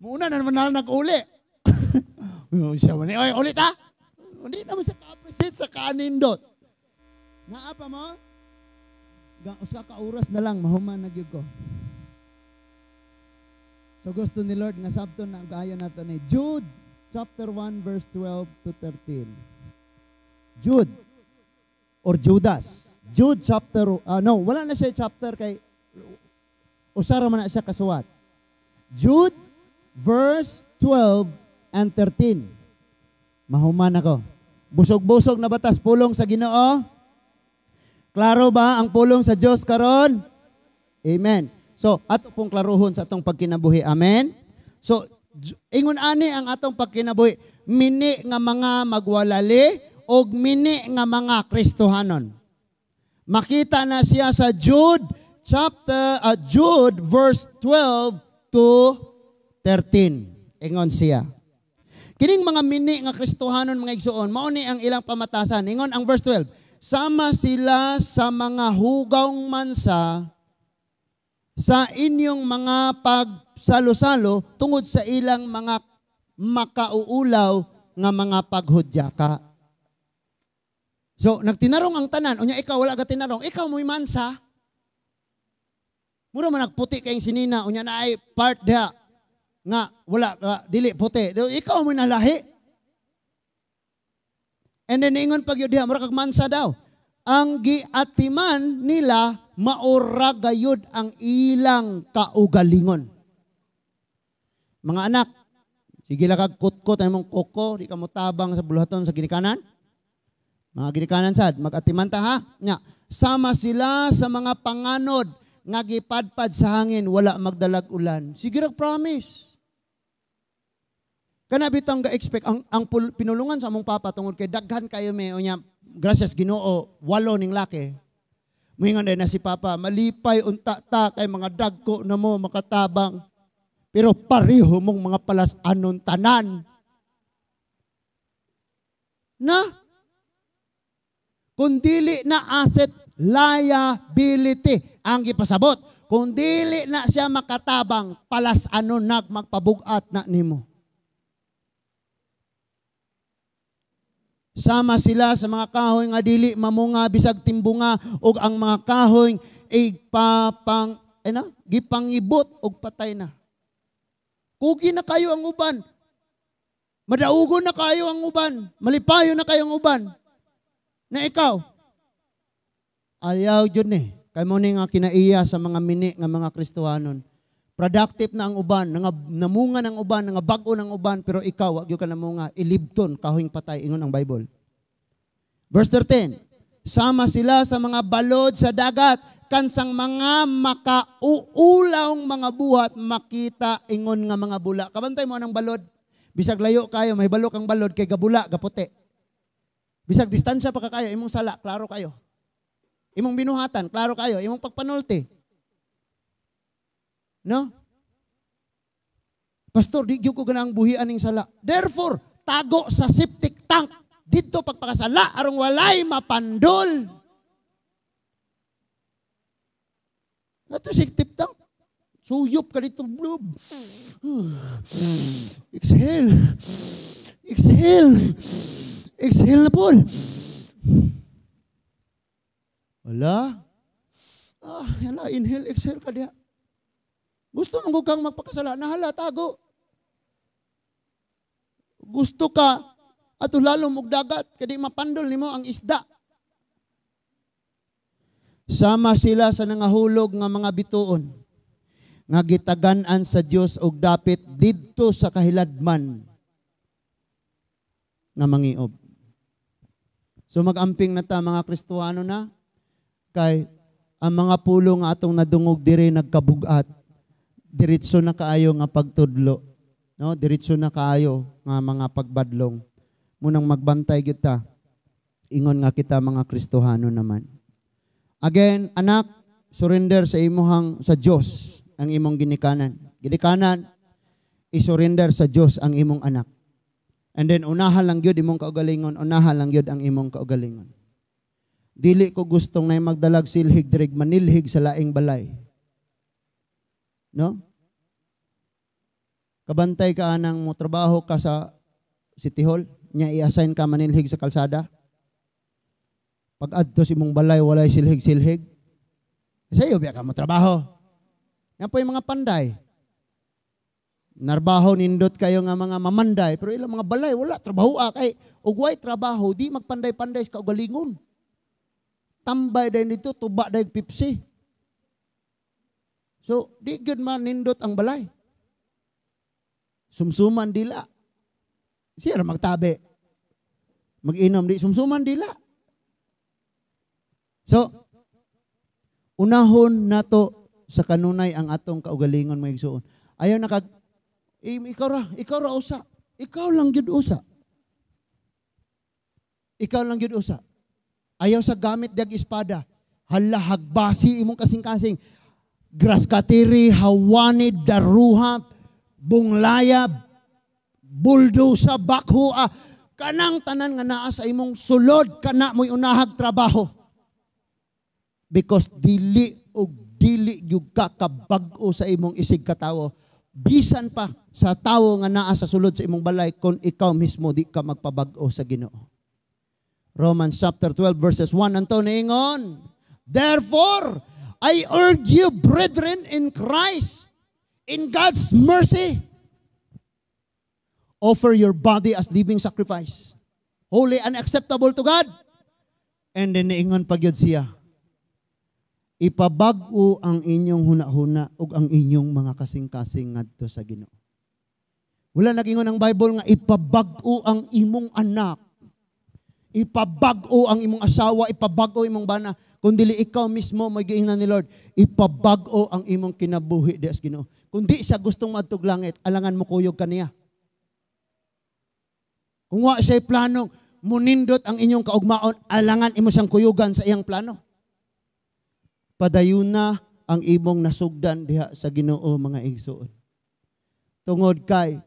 Muna na naman na nag-uli. Siya man, oy, ulit ha? Hindi mo sa ka sa kanin dot. Naa pa mo? Usa ka oras na lang, mahuman na ko. So gusto ni Lord nga sabton na gayon nato ni Jude chapter 1 verse 12 to 13. Jude or Judas. Jude chapter uh, no, wala na siya chapter kay usara man na siya kasuwat. Jude verse 12 and 13. Mahuman ako. Busog-busog na batas pulong sa Ginoo. Klaro ba ang pulong sa Dios karon? Amen. So, ato pong klaruhon sa atong pagkinabuhi. Amen. So, ingon ani ang atong pagkinabuhi, mini nga mga magwalali og mini nga mga Kristohanon. Makita na siya sa Jude chapter uh, Jude verse 12 to 13. Ingon siya. Kining mga mini nga Kristohanon mga igsuon, mao ni ang ilang pamatasan. Ingon ang verse 12. Sama sila sa mga hugawng mansa sa inyong mga pagsalo-salo tungod sa ilang mga makauulaw nga mga paghudyaka. So, nagtinarong ang tanan. Unya, ikaw wala ka tinarong. Ikaw mo'y mansa. Mura man nagputi kayong sinina. Unya na ay part da nga wala uh, dili puti. Ikaw mo nalahi. And then ingon pag yun diha, kag mansa daw. Ang giatiman nila maura gayud ang ilang kaugalingon. Mga anak, sige la kag kutkot ay mong koko, di ka mo tabang sa buluhaton sa ginikanan. Mga ginikanan sad, magatiman ta ha. Nga, sama sila sa mga panganod nga gipadpad sa hangin wala magdalag ulan. Sige promise. Kanabitang ga expect ang ang pinulungan sa among papa tungod kay daghan kayo may unya gracias Ginoo walo ning laki. Muingon na si papa malipay unta ta kay mga dagko na mo makatabang pero pareho mong mga palas anon tanan. Na kundili na asset liability ang gipasabot. Kundili na siya makatabang palas anon nagmagpabugat na nimo. Sama sila sa mga kahoy nga dili mamunga bisag timbunga ug ang mga kahoy igpapang ay eh na, gipangibot ug patay na. Kugi na kayo ang uban. Madaugo na kayo ang uban. Malipayo na kayo ang uban. Na ikaw. Ayaw jud ni. Eh. Kay mo ni nga kinaiya sa mga mini nga mga Kristohanon. Productive na ang uban, nga namunga ng uban, nga bago o ng uban, pero ikaw, wag ka namunga, ilibton, kahoy patay, ingon ang Bible. Verse 13, Sama sila sa mga balod sa dagat, kansang mga makauulaong mga buhat, makita ingon nga mga bula. Kabantay mo anang balod. Bisag layo kayo, may balok ang balod, kay gabula, gaputi. Bisag distansya pa ka kayo, imong sala, klaro kayo. Imong binuhatan, klaro kayo. Imong pagpanulti, No? Pastor, di ko ganang buhian ng sala. Therefore, tago sa septic tank. Dito pagpakasala, arong walay mapandol. Ito septic tank. Suyop ka dito. Exhale. Exhale. Exhale na po. Wala. Ah, hala, inhale, exhale ka diya. Gusto mo kang magpakasala, nahala, tago. Gusto ka, at lalo mong dagat, kadi mapandol nimo ang isda. Sama sila sa nangahulog nga mga bituon, nga gitaganan sa Dios og dapit didto sa kahiladman nga mangiob. So magamping na ta mga Kristoano na kay ang mga pulo nga atong nadungog dire nagkabugat diretso na kaayo nga pagtudlo. No, diretso na kaayo nga mga pagbadlong. Munang magbantay kita. Ingon nga kita mga Kristohano naman. Again, anak, surrender sa imuhang sa Dios ang imong ginikanan. Ginikanan, isurrender sa Dios ang imong anak. And then unaha lang gyud imong kaugalingon, unaha lang gyud ang imong kaugalingon. Dili ko gustong nay magdalag silhig dirig manilhig sa laing balay No? Kabantay ka anang mo trabaho ka sa City Hall, nya i-assign ka manilhig sa kalsada. Pag adto si mong balay, walay silhig-silhig. Kasi iyo, biya ka mo trabaho. Yan po yung mga panday. Narbaho nindot kayo nga mga mamanday, pero ilang mga balay, wala, trabaho ah, kay ugway trabaho, di magpanday-panday sa kaugalingon. Tambay dahil dito, tuba dahil pipsi. So, di good man nindot ang balay. Sumsuman dila. Siya magtabi. Mag-inom di sumsuman dila. So, unahon nato sa kanunay ang atong kaugalingon mga igsuon. Ayaw na kag ikaw ra, ikaw ra usa. Ikaw lang gyud usa. Ikaw lang gyud usa. Ayaw sa gamit diag espada. Hala hagbasi imong kasing-kasing graskatiri, hawanid, daruha, bunglaya, buldo sa bakhua, kanang tanan nga naa sa imong sulod kana mo'y unahag trabaho. Because dili og dili gyud ka o sa imong isig katawo bisan pa sa tawo nga naa sa sulod sa imong balay kung ikaw mismo di ka magpabag-o sa Ginoo. Romans chapter 12 verses 1 and 2 niingon, Therefore, I urge you, brethren in Christ, in God's mercy, offer your body as living sacrifice, holy and acceptable to God. And then niingon pagyod siya, ipabago ang inyong hunahuna huna o ang inyong mga kasing-kasing ngadto sa Ginoo. Wala nagingon ang Bible nga ipabago ang imong anak, ipabago ang imong asawa, ipabago imong bana kundi ikaw mismo magiingnan ni Lord, ipabag ang imong kinabuhi dias Ginoo. Kundi siya gustong madtog langit, alangan mo kuyog kaniya. Kung wa siya planong munindot ang inyong kaugmaon, alangan imo siyang kuyugan sa iyang plano. Padayon na ang imong nasugdan diha sa Ginoo mga igsoon. Tungod kay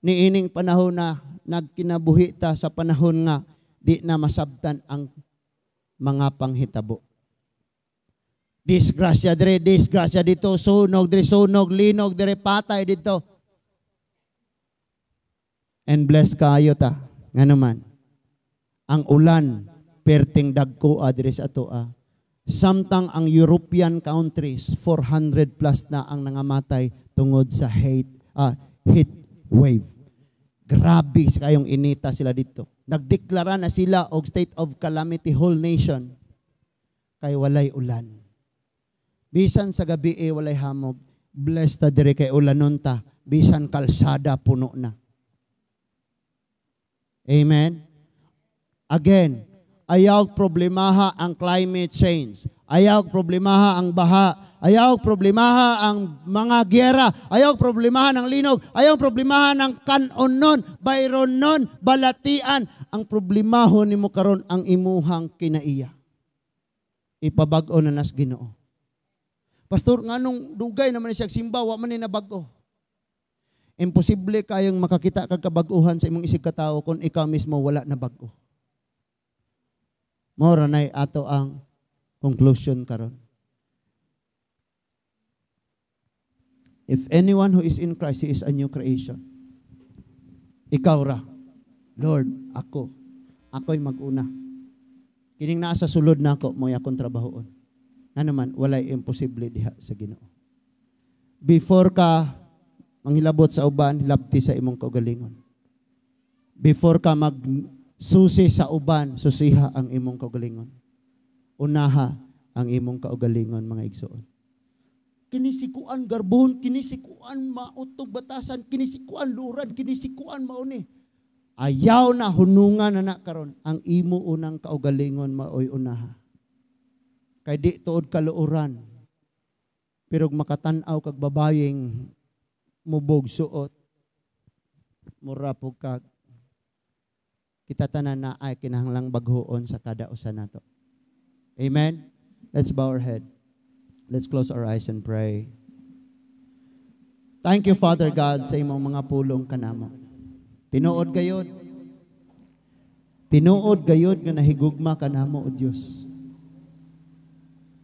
niining panahon na nagkinabuhi ta sa panahon nga di na masabtan ang mga panghitabo. Disgrasya dire, disgrasya dito, sunog dire, sunog, linog dire, patay dito. And bless kayo ta, nga naman. Ang ulan, perting dagko address ato a. Ah. Samtang ang European countries, 400 plus na ang nangamatay tungod sa hate, uh, heat wave. Grabe kayong inita sila dito. Nagdeklara na sila og state of calamity whole nation kay walay ulan. Bisan sa gabi eh, walay hamog. Blessed ta dire kay ulanon ta. Bisan kalsada puno na. Amen? Again, ayaw problemaha ang climate change. Ayaw problemaha ang baha. Ayaw problemaha ang mga gyera. Ayaw problemaha ng linog. Ayaw problemaha ng kanon nun, bayron balatian. Ang problemahon ni mo karon ang imuhang kinaiya. Ipabago na nas ginoo. Pastor, nganong dugay naman siya simba, wa man bago. Imposible kayong makakita kag kabaguhan sa imong isig katao kung ikaw mismo wala na bago. Mora na ato ang conclusion karon. If anyone who is in Christ, he is a new creation. Ikaw ra. Lord, ako. Ako'y mag-una. Kining naa sa sulod na ako, mo'y akong trabahoon nga naman walay imposible diha sa Ginoo. Before ka manghilabot sa uban, hilabti sa imong kaugalingon. Before ka magsusi sa uban, susiha ang imong kaugalingon. Unaha ang imong kaugalingon mga igsoon. Kinisikuan garbon, kinisikuan mautog batasan, kinisikuan lurad, kinisikuan mauni. Ayaw na hunungan na nakaron ang imo unang kaugalingon maoy unaha kay di tuod kaluoran Pero makatanaw kag babayeng mubog suot, mura po kag kita tanan na ay kinahanglang baghuon sa kada usa nato. Amen? Let's bow our head. Let's close our eyes and pray. Thank you, Father God, sa imong mga pulong kanamo. Tinuod gayud Tinuod gayud nga nahigugma kanamo, O Diyos.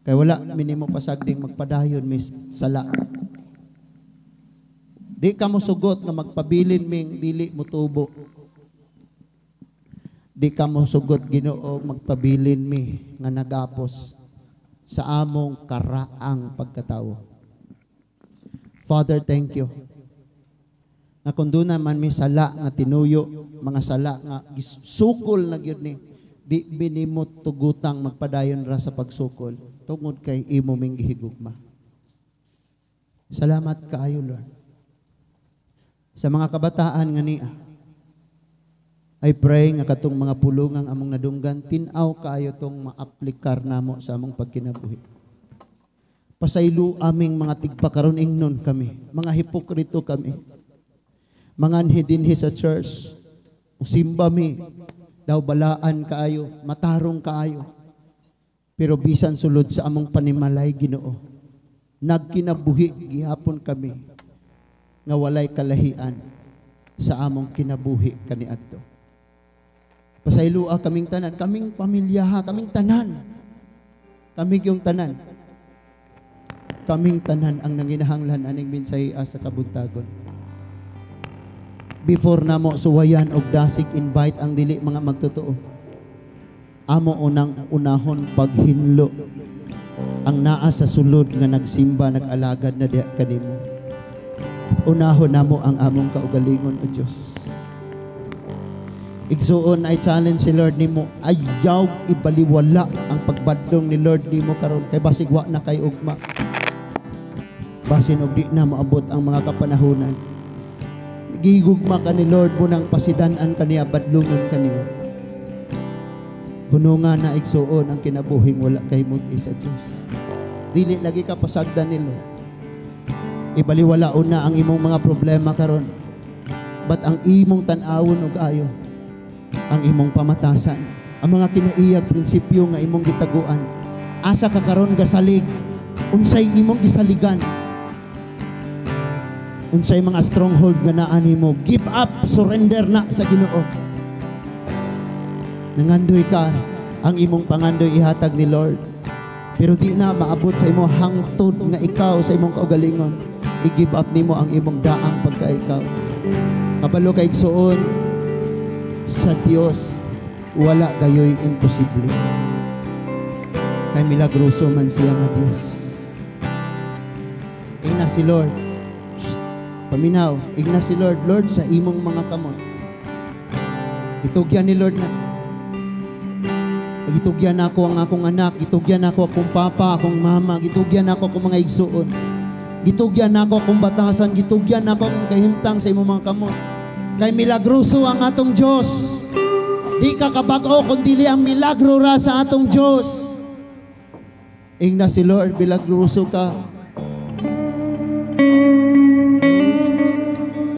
Kay wala minimo pasagding magpadayon mis sala. Di ka mo sugot na magpabilin ming dili mo tubo. Di ka mo sugot Ginoo magpabilin mi nga nagapos sa among karaang pagkatao. Father, thank you. Na kung doon naman may sala nga tinuyo, mga sala nga sukol na gyud ni, di binimot tugutang magpadayon ra sa pagsukol tungod kay imo ming gihigugma. Salamat kaayo, Lord. Sa mga kabataan nga niya, I pray nga katong mga pulungang among nadunggan, tinaw kaayo tong maaplikar namo sa among pagkinabuhi. Pasaylo aming mga tigpakaron ingnon kami, mga hipokrito kami, mga anhidinhi sa church, usimba mi, daw balaan kaayo, matarong kaayo, pero bisan sulod sa among panimalay Ginoo, nagkinabuhi gihapon kami nga walay kalahian sa among kinabuhi kaniadto. Pasaylua kaming tanan, kaming pamilya ha, kaming tanan. Kami yung tanan. Kaming tanan ang nanginahanglan aning minsay sa kabuntagon. Before namo suwayan og dasig invite ang dili mga magtotoo amo unang unahon paghinlo ang naa sa sulod nga nagsimba nagalagad na diha kanimo unahon namo ang among kaugalingon o Dios Igsuon ay challenge si Lord nimo ayaw ibaliwala ang pagbadlong ni Lord nimo karon kay basigwa na kay ugma basin og di na maabot ang mga kapanahonan gigugma ka ni Lord mo nang pasidanan kaniya badlungon kaniya Kuno na igsuon ang kinabuhing wala kay mo sa Diyos. Dili lagi ka pasagdan nilo. Ibaliwala una ang imong mga problema karon. But ang imong tan-awon og ayo, ang imong pamatasan, ang mga kinaiyag prinsipyo nga imong gitaguan. Asa ka karon gasalig, unsay imong gisaligan. Unsay mga stronghold nga naa nimo, give up, surrender na sa Ginoo nangandoy ka, ang imong pangandoy ihatag ni Lord. Pero di na maabot sa imo hangtod nga ikaw sa imong kaugalingon. I-give up nimo ang imong daang pagka ikaw. Kabalo kay igsuon sa Dios wala gayoy imposible. Kay milagroso man siya nga Dios. Igna si Lord. paminaw, igna si Lord. Lord, sa imong mga kamot. Itugyan ni Lord na, Gitugyan ako ang akong anak, gitugyan ako akong papa, akong mama, gitugyan ako akong mga igsuon. Gitugyan ako akong batasan, gitugyan ako akong kahimtang sa imong mga kamot. Kay milagroso ang atong Dios. Di ka kabag-o kundi ang milagro ra sa atong Dios. Ingna si Lord, milagroso ka.